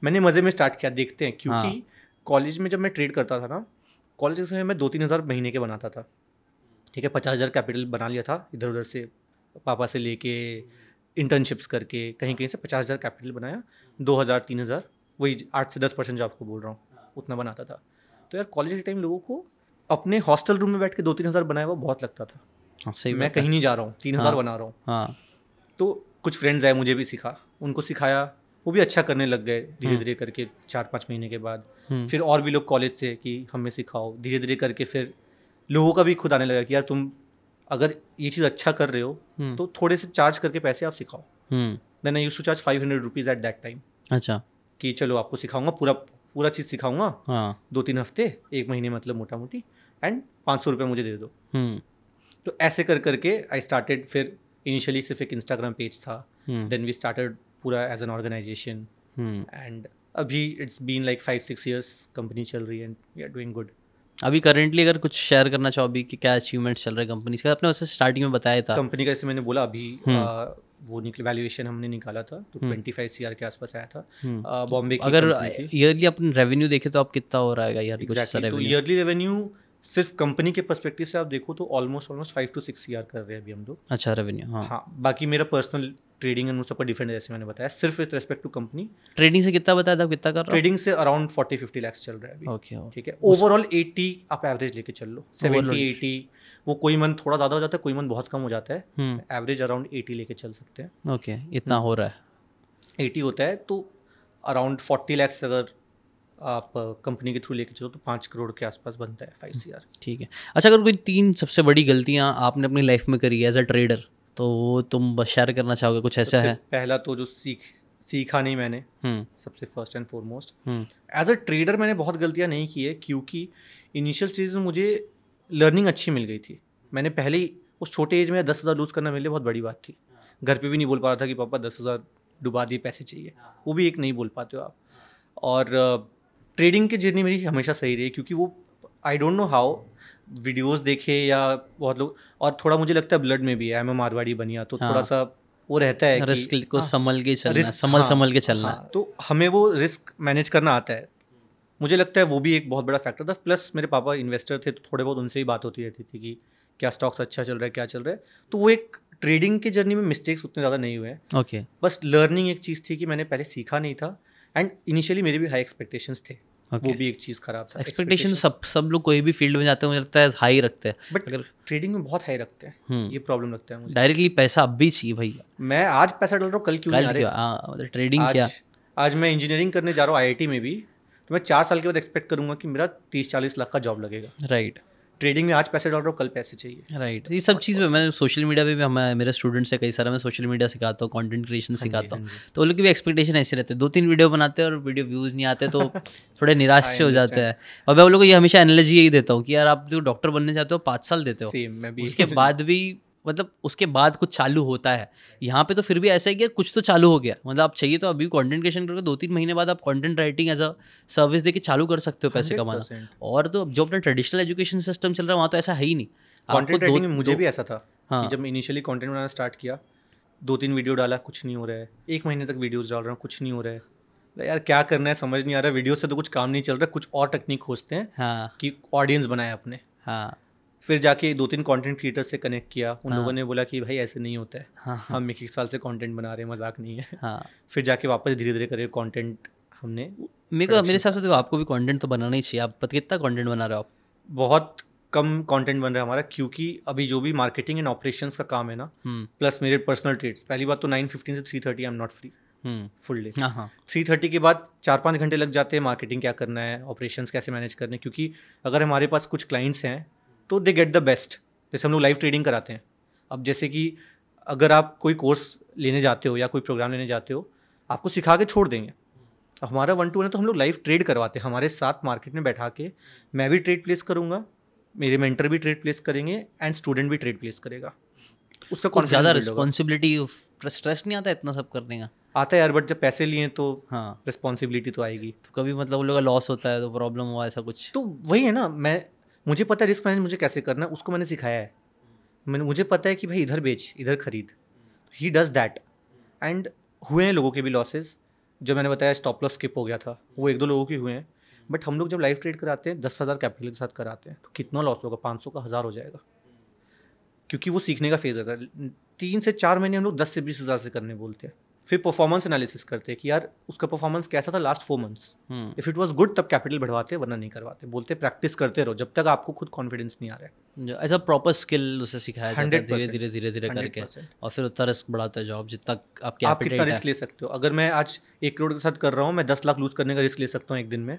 मैंने मज़े में स्टार्ट किया देखते हैं क्योंकि कॉलेज हाँ। में जब मैं ट्रेड करता था ना कॉलेज के समय मैं दो तीन हज़ार महीने के बनाता था ठीक है पचास हज़ार कैपिटल बना लिया था इधर उधर से पापा से लेके इंटर्नशिप्स करके कहीं कहीं से पचास हज़ार कैपिटल बनाया दो हज़ार तीन हज़ार वही आठ से दस परसेंट जो आपको बोल रहा हूँ उतना बनाता था तो यार कॉलेज के टाइम लोगों को अपने हॉस्टल रूम में बैठ के दो तीन हज़ार बनाया हुआ बहुत लगता था
हाँ, सही मैं कहीं नहीं जा रहा हूँ तीन हाँ, हज़ार बना रहा हूँ हाँ
तो कुछ फ्रेंड्स आए मुझे भी सिखा उनको सिखाया वो भी अच्छा करने लग गए हम्म। धीरे धीरे करके चार पाँच महीने के बाद हम्म। फिर और भी लोग कॉलेज से कि हमें सिखाओ धीरे धीरे करके फिर लोगों का भी खुद आने लगा कि यार तुम अगर ये चीज़ अच्छा कर रहे हो हम्म। तो थोड़े से चार्ज करके पैसे आप सिखाओ then I used to charge five hundred rupees at that time अच्छा कि चलो आपको सिखाऊंगा पूरा पूरा चीज़ सिखाऊंगा हाँ. दो तीन हफ्ते एक महीने मतलब मोटा मोटी एंड पाँच सौ रुपये मुझे दे दो तो ऐसे कर करके आई स्टार्टेड फिर इनिशियली सिर्फ एक इंस्टाग्राम पेज था देन वी स्टार्टेड पूरा एज एन ऑर्गेनाइजेशन एंड अभी it's been like five six years company चल रही है and we are doing good
अभी करेंटली अगर कुछ शेयर करना चाहो अभी कि क्या अचीवमेंट्स चल रहे हैं कंपनी का आपने उसे स्टार्टिंग में बताया था कंपनी
का जैसे मैंने बोला अभी हम्म। वो निकले वैल्यूएशन हमने निकाला था तो ट्वेंटी फाइव सी के आसपास आया था बॉम्बे हम्म। अगर
ईयरली अपन रेवेन्यू देखे तो आप कितना हो रहा है ईयरली
रेवेन्यू सिर्फ कंपनी के परस्पेक्टिव से आप देखो तो almost almost five to six year कर रहे हैं अभी हम लोग अच्छा रेवेन्यू हाँ हाँ बाकी मेरा पर्सनल ट्रेडिंग एंड सब पर डिफरेंट जैसे मैंने बताया सिर्फ with respect to company
trading से कितना बताया था कितना कर रहा ट्रेडिंग से अराउंड
फोर्टी फिफ्टी लैक्स चल रहा है अभी ओके ठीक है ओवरऑल एटी आप एवरेज लेके चल लो सेवेंटी एटी वो कोई मंथ थोड़ा ज़्यादा हो जाता है कोई मंथ बहुत कम हो जाता है एवरेज अराउंड एटी लेके चल सकते हैं
ओके इतना हम्म। हो रहा
है एटी होता है तो अराउंड फोर्टी लैक्स अगर आप कंपनी के थ्रू लेके चलो तो पाँच करोड़ के आसपास बनता है फाइव सी आर
ठीक है अच्छा अगर कोई तीन सबसे बड़ी गलतियाँ आपने अपनी लाइफ में करी है एज अ ट्रेडर तो वो तुम शेयर करना चाहोगे कुछ ऐसा है
पहला तो जो सीख सीखा नहीं मैंने हम्म। सबसे first and foremost as a trader मैंने बहुत गलतियाँ नहीं की है क्योंकि इनिशियल स्टेज में मुझे लर्निंग अच्छी मिल गई थी मैंने पहले ही उस छोटे एज में दस हज़ार लूज़ करना मेरे लिए बहुत बड़ी बात थी घर पे भी नहीं बोल पा रहा था कि पापा दस हज़ार डुबा दिए पैसे चाहिए हाँ। वो भी एक नहीं बोल पाते हो आप और ट्रेडिंग की जर्नी मेरी हमेशा सही रही क्योंकि वो I don't know how videos देखे या बहुत लोग और थोड़ा मुझे लगता है ब्लड में भी है मैं मारवाड़ी बनिया तो हाँ। थोड़ा सा वो रहता है रिस्क को हाँ। संभल के चलना रिस्क, संभल हाँ, संभल के चलना हाँ, तो हमें वो रिस्क मैनेज करना आता है मुझे लगता है वो भी एक बहुत बड़ा फैक्टर था प्लस मेरे पापा इन्वेस्टर थे तो थोड़े बहुत उनसे ही बात होती रहती थी कि क्या स्टॉक्स अच्छा चल रहा है क्या चल रहा है तो वो एक ट्रेडिंग की जर्नी में मिस्टेक्स उतने ज़्यादा नहीं हुए ओके okay. बस लर्निंग एक चीज़ थी कि मैंने पहले सीखा नहीं था एंड इनिशियली मेरे भी हाई एक्सपेक्टेशंस थे okay. वो भी एक चीज़ खराब था एक्सपेक्टेशन
सब सब लोग कोई भी फील्ड में जाते हैं मुझे लगता है हाई रखते हैं बट
अगर ट्रेडिंग में बहुत हाई रखते हैं हम्म। ये प्रॉब्लम लगता है मुझे
डायरेक्टली पैसा अब भी चाहिए भाई
मैं आज पैसा डाल रहा हूँ कल क्यों ट्रेडिंग हाँ, मतलब क्या आज मैं इंजीनियरिंग करने जा रहा हूँ आई में भी तो मैं चार साल के बाद एक्सपेक्ट करूंगा कि मेरा तीस चालीस लाख का जॉब लगेगा राइट ट्रेडिंग में आज पैसे हूँ कल पैसे चाहिए
राइट right. ये सब चीज़ में मैं सोशल मीडिया पे भी हमारे मेरे स्टूडेंट्स है कई सारा मैं सोशल मीडिया सिखाता हूँ कंटेंट क्रिएशन हाँ सिखाता हाँ हूँ तो लोग भी एक्सपेक्टेशन ऐसे रहते हैं दो तीन वीडियो बनाते हैं और वीडियो व्यूज़ नहीं आते तो थोड़े निराश से हो जाते हैं और मैं उन लोग को ये हमेशा एनर्जी यही देता हूँ कि यार आप जो डॉक्टर बनने जाते हो पाँच साल देते हो उसके बाद भी मतलब उसके बाद कुछ चालू होता है यहाँ पे तो फिर भी ऐसा है कि कुछ तो चालू हो गया मतलब आप चाहिए तो अभी कंटेंट क्रिएशन करके दो तीन महीने बाद आप content writing as a service देके चालू कर सकते हो पैसे कमाना और तो जो अपना ट्रेडिशनल एजुकेशन सिस्टम चल रहा है वहाँ तो ऐसा है ही नहीं कॉन्टेंट राइटिंग में मुझे भी ऐसा था हाँ जब इनिशियली कॉन्टेंट बनाना स्टार्ट किया दो तीन वीडियो डाला
कुछ नहीं हो रहा है एक महीने तक वीडियो डाल रहा हूँ कुछ नहीं हो रहा है तो यार क्या करना है समझ नहीं आ रहा वीडियो से तो कुछ काम नहीं चल रहा कुछ और टेक्निक खोजते हैं हाँ कि ऑडियंस बनाए अपने हाँ फिर जाके दो तीन कंटेंट क्रिएटर से कनेक्ट किया उन हाँ। लोगों ने बोला कि भाई ऐसे नहीं होता है हाँ।, हाँ। हम एक एक साल से कंटेंट बना रहे हैं मजाक नहीं है हाँ। फिर जाके वापस धीरे धीरे करके कंटेंट हमने
मेरे को मेरे हिसाब से
देखो तो आपको भी कंटेंट तो बनाना ही चाहिए आप पता कितना कंटेंट बना रहे हो आप बहुत कम कंटेंट बन रहा है हमारा क्योंकि अभी जो भी मार्केटिंग एंड ऑपरेशंस का काम है ना प्लस हम्म। मेरे पर्सनल ट्रेड्स पहली बात तो नाइन से three thirty I am not free full day three thirty के बाद चार पाँच घंटे लग जाते हैं मार्केटिंग क्या करना है ऑपरेशन कैसे मैनेज करने क्योंकि अगर हमारे पास कुछ क्लाइंट्स हैं तो दे गेट द बेस्ट जैसे हम लोग लाइव ट्रेडिंग कराते हैं अब जैसे कि अगर आप कोई कोर्स लेने जाते हो या कोई प्रोग्राम लेने जाते हो आपको सिखा के छोड़ देंगे अब हमारा वन टू वन तो हम लोग लाइव ट्रेड करवाते हैं हमारे साथ मार्केट में बैठा के मैं भी ट्रेड प्लेस करूँगा मेरे मेंटर भी ट्रेड प्लेस करेंगे एंड स्टूडेंट भी ट्रेड प्लेस करेगा उसका कौन ज़्यादा
रिस्पॉन्सिबिलिटी स्ट्रेस नहीं आता इतना सब करने का
आता है यार बट जब पैसे लिए तो हाँ रिस्पॉन्सिबिलिटी तो आएगी तो कभी मतलब उन लोग का लॉस होता है तो प्रॉब्लम हुआ ऐसा कुछ तो वही है ना मैं मुझे पता है रिस्क मैनेज मुझे कैसे करना है उसको मैंने सिखाया है मैंने मुझे पता है कि भाई इधर बेच इधर खरीद ही डज़ दैट एंड हुए हैं लोगों के भी लॉसेज जो मैंने बताया स्टॉप लॉस स्किप हो गया था वो एक दो लोगों के हुए हैं बट हम लोग जब लाइफ ट्रेड कराते हैं दस हज़ार कैपिटल के साथ कराते हैं तो कितना लॉस होगा पाँच सौ का हज़ार हो जाएगा क्योंकि वो सीखने का फेज़ रहता है तीन से चार महीने हम लोग दस से बीस हज़ार से करने बोलते हैं फिर परफॉर्मेंस एनालिसिस करते कि यार उसका परफॉर्मेंस कैसा था last four months if it was good तब कैपिटल बढ़वाते वरना नहीं करवाते बोलते प्रैक्टिस करते रहो जब तक आपको खुद कॉन्फिडेंस नहीं आ रहा है ऐसा प्रॉपर स्किल उसे सिखाया जाता है धीरे धीरे धीरे धीरे करके और फिर उतना रिस्क बढ़ाता है जॉब जितना आपके आप कितना रिस्क ले सकते हो अगर मैं आज एक करोड़ के साथ कर रहा हूँ मैं दस लाख लूज करने का रिस्क ले सकता हूँ एक दिन में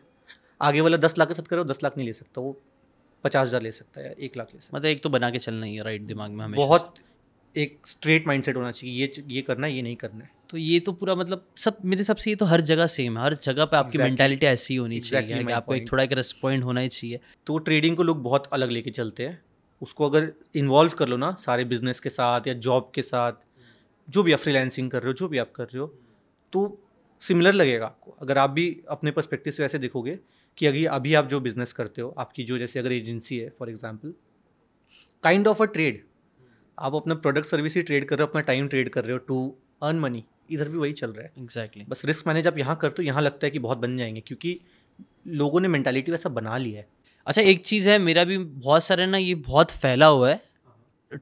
आगे वाला दस लाख के साथ कर रहा हूँ दस लाख नहीं ले सकता वो पचास हज़ार ले सकता है एक लाख ले सकता
है मतलब एक तो बना के चलना ही है राइट दिमाग में हमें बहुत
एक स्ट्रेट माइंडसेट होना चाहिए ये ये करना है ये नहीं करना
है तो ये तो पूरा मतलब सब मेरे हिसाब से ये तो हर जगह सेम है हर जगह पे आपकी मेंटालिटी exactly. ऐसी होनी exactly चाहिए कि आपको point. एक थोड़ा एक रेस्पॉइंट होना ही चाहिए तो ट्रेडिंग को लोग बहुत अलग लेके चलते हैं उसको
अगर इन्वॉल्व कर लो ना सारे बिजनेस के साथ या जॉब के साथ जो भी आप फ्रीलैंसिंग कर रहे हो जो भी आप कर रहे हो तो सिमिलर लगेगा आपको अगर आप भी अपने परस्पेक्टिव से ऐसे देखोगे कि अभी अभी आप जो बिज़नेस करते हो आपकी जो जैसे अगर एजेंसी है for example kind of a trade आप अपना प्रोडक्ट सर्विस ही ट्रेड कर रहे हो अपना टाइम ट्रेड कर रहे हो टू अर्न मनी इधर भी वही चल रहा है एग्जैक्टली exactly. बस रिस्क मैनेज आप यहाँ करते हो यहाँ लगता है कि बहुत बन जाएंगे क्योंकि
लोगों ने मैंटेलिटी वैसा बना लिया है अच्छा एक चीज़ है मेरा भी बहुत सारे ना ये बहुत फैला हुआ है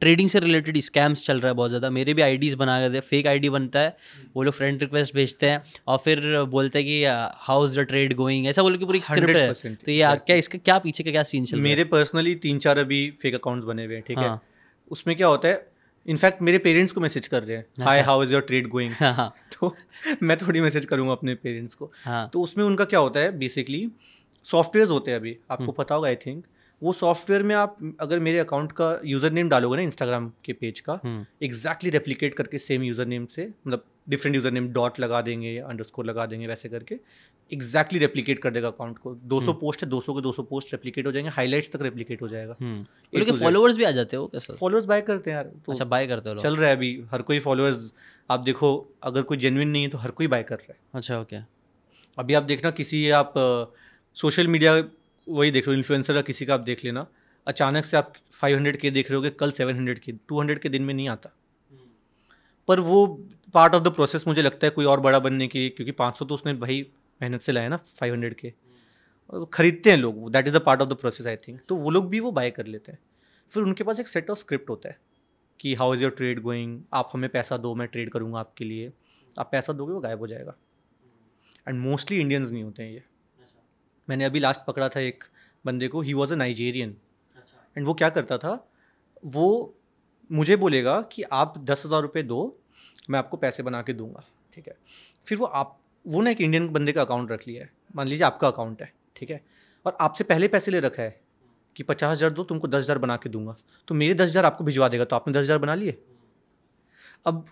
ट्रेडिंग से रिलेटेड स्कैम्स चल रहा है बहुत ज़्यादा मेरे भी आईडीज़ बना देते हैं फेक आईडी बनता है वो लोग फ्रेंड रिक्वेस्ट भेजते हैं और फिर बोलते हैं कि how is the trade going ऐसा बोल के पूरी स्क्रिप्ट है तो ये क्या इसका क्या पीछे का क्या सीन चल मेरे पर्सनली तीन चार अभी फेक अकाउंट्स बने
हुए हैं ठीक है हाँ। उसमें क्या होता है इनफैक्ट मेरे पेरेंट्स को मैसेज कर रहे हैं hi how is your trade going तो मैं थोड़ी मैसेज करूंगा अपने पेरेंट्स को हाँ. तो उसमें उनका क्या होता है बेसिकली सॉफ्टवेयर होते हैं अभी आपको हम्म। पता होगा आई थिंक वो सॉफ्टवेयर में आप अगर मेरे अकाउंट का यूज़र नेम डालोगे ना इंस्टाग्राम के पेज का एग्जैक्टली हम्म। रेप्लीकेट करके सेम यूज़र नेम से मतलब डिफरेंट यूज़र नेम डॉट लगा देंगे अंडरस्कोर लगा देंगे वैसे करके एग्जैक्टली रेप्लीकेट कर देगा अकाउंट को 200 पोस्ट हम्म। है 200 के 200 पोस्ट रेप्लीकेट हो जाएंगे हाईलाइट्स तक रेप्लीकेट हो जाएगा फॉलोअर्स हम्म। तो भी आ जाते हो कैसे फॉलोअर्स बाय करते हैं यार तो अच्छा बाय करते हो चल रहा है अभी हर कोई फॉलोअर्स आप देखो अगर कोई जेनुइन नहीं है तो हर कोई बाय कर रहा है अच्छा ओके अभी आप देखना किसी आप सोशल मीडिया वही देख रहे हो इन्फ्लुएंसर किसी का आप देख लेना अचानक से आप फाइव के देख रहे हो कल सेवन के टू के दिन में नहीं आता हम्म। पर वो पार्ट ऑफ द प्रोसेस मुझे लगता है कोई और बड़ा बनने के लिए क्योंकि 500 तो उसने भाई मेहनत से लाया ना फाइव हंड्रेड के और ख़रीदते हैं लोग that is a part of the process I think तो वो लोग भी वो बाय कर लेते हैं फिर उनके पास एक सेट ऑफ स्क्रिप्ट होता है कि how is your trade going आप हमें पैसा दो मैं ट्रेड करूँगा आपके लिए आप पैसा दोगे वो गायब हो जाएगा एंड मोस्टली इंडियंस नहीं होते हैं ये अच्छा। मैंने अभी लास्ट पकड़ा था एक बंदे को he was a Nigerian and वो क्या करता था वो मुझे बोलेगा कि आप दस हज़ार रुपये दो मैं आपको पैसे बना के दूंगा ठीक है फिर वो आप वो ना एक इंडियन बंदे का अकाउंट रख लिया है मान लीजिए आपका अकाउंट है ठीक है और आपसे पहले पैसे ले रखा है कि पचास हज़ार दो तुमको दस हज़ार बना के दूंगा तो मेरे दस हज़ार आपको भिजवा देगा तो आपने दस हज़ार बना लिए अब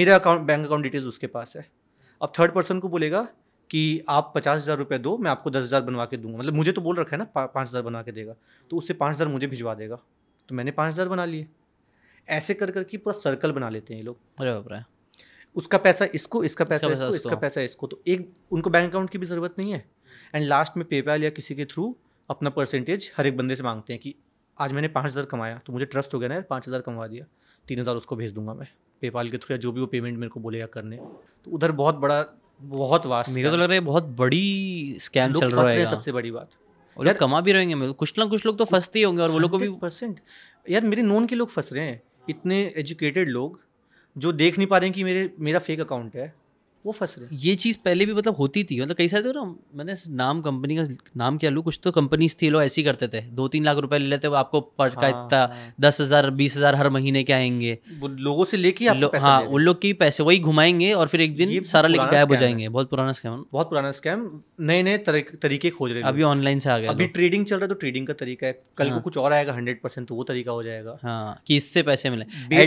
मेरा अकाउंट बैंक अकाउंट डिटेल्स उसके पास है अब थर्ड पर्सन को बोलेगा कि आप पचास हज़ार रुपये दो मैं आपको दस हज़ार बनवा के दूंगा मतलब मुझे तो बोल रखा है ना पा, पाँच हज़ार बना के देगा तो उससे पाँच हज़ार मुझे भिजवा देगा तो मैंने पाँच हज़ार बना लिए ऐसे कर करके पूरा सर्कल बना लेते हैं ये लोग अरे बाप उसका पैसा इसको इसका पैसा इसको, इसको, इसका हाँ। पैसा इसको तो एक उनको बैंक अकाउंट की भी ज़रूरत नहीं है एंड लास्ट में पेपैल या किसी के थ्रू अपना परसेंटेज हर एक बंदे से मांगते हैं कि आज मैंने पाँच हज़ार कमाया तो मुझे ट्रस्ट हो गया ना यार पाँच हज़ार कमा दिया तीन हज़ार उसको भेज दूंगा मैं पेपाल के थ्रू या जो भी वो पेमेंट मेरे को बोलेगा करने
तो उधर बहुत बड़ा बहुत वास्ट मेरे तो लग रहा है बहुत बड़ी स्कैम चल रहा है सबसे बड़ी बात और यार कमा भी रहेंगे मेरे मतलब कुछ ना कुछ लोग तो फंसते ही होंगे और वो लोग को भी परसेंट यार
मेरे नोन के लोग फंस रहे हैं इतने एजुकेटेड लोग जो देख नहीं पा रहे हैं कि मेरे मेरा फेक अकाउंट है वो फंस रहे
ये चीज़ पहले भी मतलब होती थी मतलब कई सारे तो ना मैंने नाम कंपनी का नाम क्या लूँ कुछ तो कंपनीज थी लोग ऐसी करते थे दो तीन लाख रुपए ले लेते वो आपको पट का इतना हाँ, हाँ। दस हज़ार बीस हज़ार हर महीने के आएंगे लोगों से लेके आप लो, हाँ उन लोग के पैसे वही घुमाएंगे और फिर एक दिन सारा लेके गायब हो जाएंगे बहुत पुराना स्कैम बहुत पुराना स्कैम नए नए तरीके खोज रहे हैं अभी ऑनलाइन से आ गया अभी
ट्रेडिंग चल रहा है तो ट्रेडिंग का तरीका है कल को हाँ। कुछ और आएगा हंड्रेड परसेंट तो वो तरीका हो जाएगा
हाँ कि इससे पैसे मिले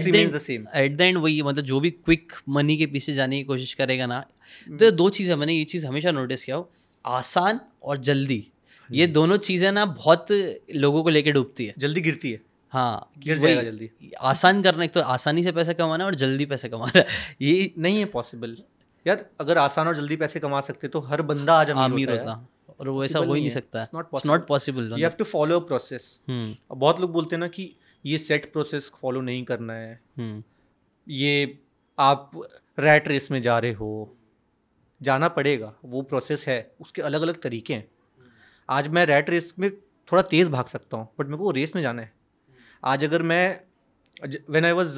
एट द एंड वही मतलब जो भी क्विक मनी के पीछे जाने की कोशिश करेगा किया ना हम्म। तो दो चीज़ें मैंने ये चीज़ हमेशा नोटिस किया हो आसान और जल्दी ये हम्म। दोनों चीज़ें ना बहुत लोगों को लेके डूबती है जल्दी गिरती है हाँ गिर जाएगा जल्दी आसान करना एक तो आसानी से पैसा कमाना है और जल्दी पैसा कमाना ये नहीं है पॉसिबल यार अगर आसान और जल्दी पैसे कमा सकते तो हर बंदा आज अमीर होता, होता। और वो ऐसा हो ही नहीं सकता not possible you have
to follow a process बहुत लोग बोलते हैं ना कि ये सेट प्रोसेस फॉलो नहीं करना है हम्म। ये आप रैट रेस में जा रहे हो जाना पड़ेगा वो प्रोसेस है उसके अलग अलग तरीके हैं आज मैं रैट रेस में थोड़ा तेज़ भाग सकता हूँ बट मेरे को रेस में जाना है आज अगर मैं when I was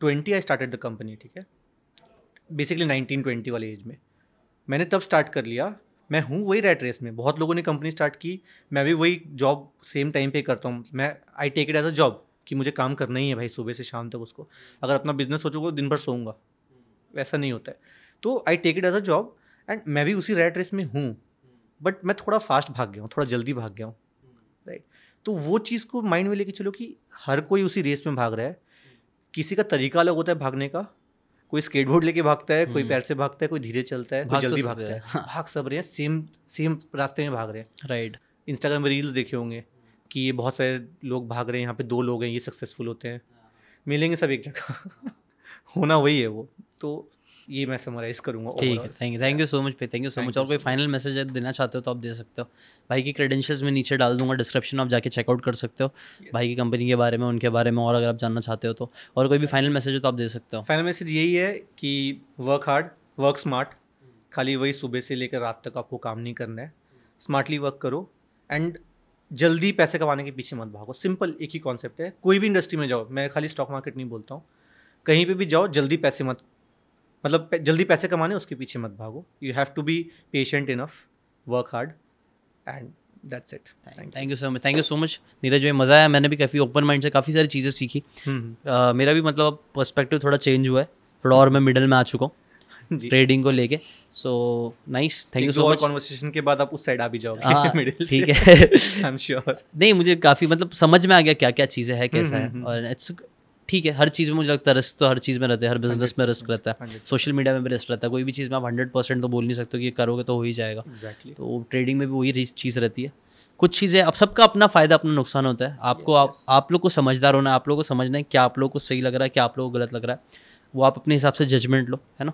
twenty I started the company ठीक है बेसिकली नाइनटीन ट्वेंटी वाले एज में मैंने तब स्टार्ट कर लिया मैं हूँ वही रेट रेस में बहुत लोगों ने कंपनी स्टार्ट की मैं भी वही जॉब सेम टाइम पे करता हूँ मैं I take it as a job कि मुझे काम करना ही है भाई सुबह से शाम तक उसको अगर अपना बिजनेस सोचोगे तो दिन भर सोऊंगा वैसा नहीं होता है तो I take it as a job and मैं भी उसी रेड रेस में हूँ बट मैं थोड़ा फास्ट भाग गया हूँ थोड़ा जल्दी भाग गया हूँ राइट तो वो चीज़ को माइंड में लेके चलो कि हर कोई उसी रेस में भाग रहा है किसी का तरीका अलग होता है भागने का कोई स्केटबोर्ड लेके भागता है कोई हम्म। पैर से भागता है कोई धीरे चलता है कोई तो जल्दी भागता है हाँ। भाग सब रहे हैं सेम सेम रास्ते में भाग रहे हैं राइट इंस्टाग्राम में रील्स देखे होंगे कि ये बहुत सारे लोग भाग रहे हैं यहाँ पे दो लोग हैं ये
सक्सेसफुल होते हैं हाँ। मिलेंगे सब एक जगह होना वही है वो तो ये मैं समराइज करूँगा ठीक है thank you thank you so much भाई थैंक यू सो मच और कोई फाइनल मैसेज देना चाहते हो तो आप दे सकते हो भाई की क्रेडेंशियल्स में नीचे डाल दूंगा डिस्क्रिप्शन आप जाके चेकआउट कर सकते हो भाई की कंपनी के बारे में उनके बारे में और अगर आप जानना चाहते हो तो और कोई भी फाइनल मैसेज हो तो आप दे सकते हो फाइनल मैसेज यही है
कि वर्क हार्ड वर्क स्मार्ट खाली वही सुबह से लेकर रात तक आपको काम नहीं करना है स्मार्टली वर्क करो एंड जल्दी पैसे कमाने के पीछे मत भागो सिंपल एक ही कॉन्सेप्ट है कोई भी इंडस्ट्री में जाओ मैं खाली स्टॉक मार्केट नहीं बोलता हूँ कहीं पे भी जाओ जल्दी पैसे मत मतलब जल्दी पैसे कमाने उसके पीछे मत भागो you have to be patient enough work hard and that's it
thank you so much thank you so much Neeraj भाई मज़ा आया मैंने भी काफ़ी ओपन माइंड से काफ़ी सारी चीज़ें सीखी हम्म, हम्म। मेरा भी मतलब पर्सपेक्टिव थोड़ा चेंज हुआ है थोड़ा और मैं मिडल में आ चुका हूँ ट्रेडिंग को लेके so nice thank you so much
conversation के बाद आप उस साइड आ भी जाओगे मिडिल हाँ, ठीक है आई एम श्योर
नहीं मुझे काफ़ी मतलब समझ में आ गया क्या क्या चीज़ें है हम्म, कैसा है और इट्स ठीक है हर चीज़ में मुझे लगता है रिस्क तो हर चीज़ में रहता है हर बिजनेस में रिस्क रहता है सोशल मीडिया में भी रिस्क रहता है कोई भी चीज़ में आप हंड्रेड परसेंट तो बोल नहीं सकते कि करोगे तो हो ही जाएगा तो ट्रेडिंग में भी वही चीज़ रहती है कुछ चीज़ें अब सबका अपना फ़ायदा अपना नुकसान होता है आपको yes, आप, yes. आप लोग को समझदार होना है आप लोग को समझना है क्या आप लोग को सही लग रहा है क्या आप लोग को गलत लग रहा है वो आप अपने हिसाब से जजमेंट लो है ना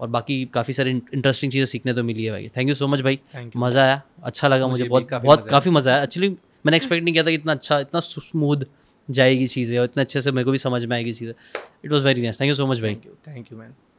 और बाकी काफ़ी सारी इंटरेस्टिंग चीज़ें सीखने तो मिली है भाई थैंक यू सो मच भाई मज़ा आया अच्छा लगा मुझे बहुत बहुत काफ़ी मज़ा आया एक्चुअली मैंने एक्सपेक्ट नहीं किया था कि इतना अच्छा इतना स्मूथ जाएगी चीज़ें और इतना अच्छे से मेरे को भी समझ में आएगी चीज़ें it was very nice thank you so much भाई
थैंक यू मैन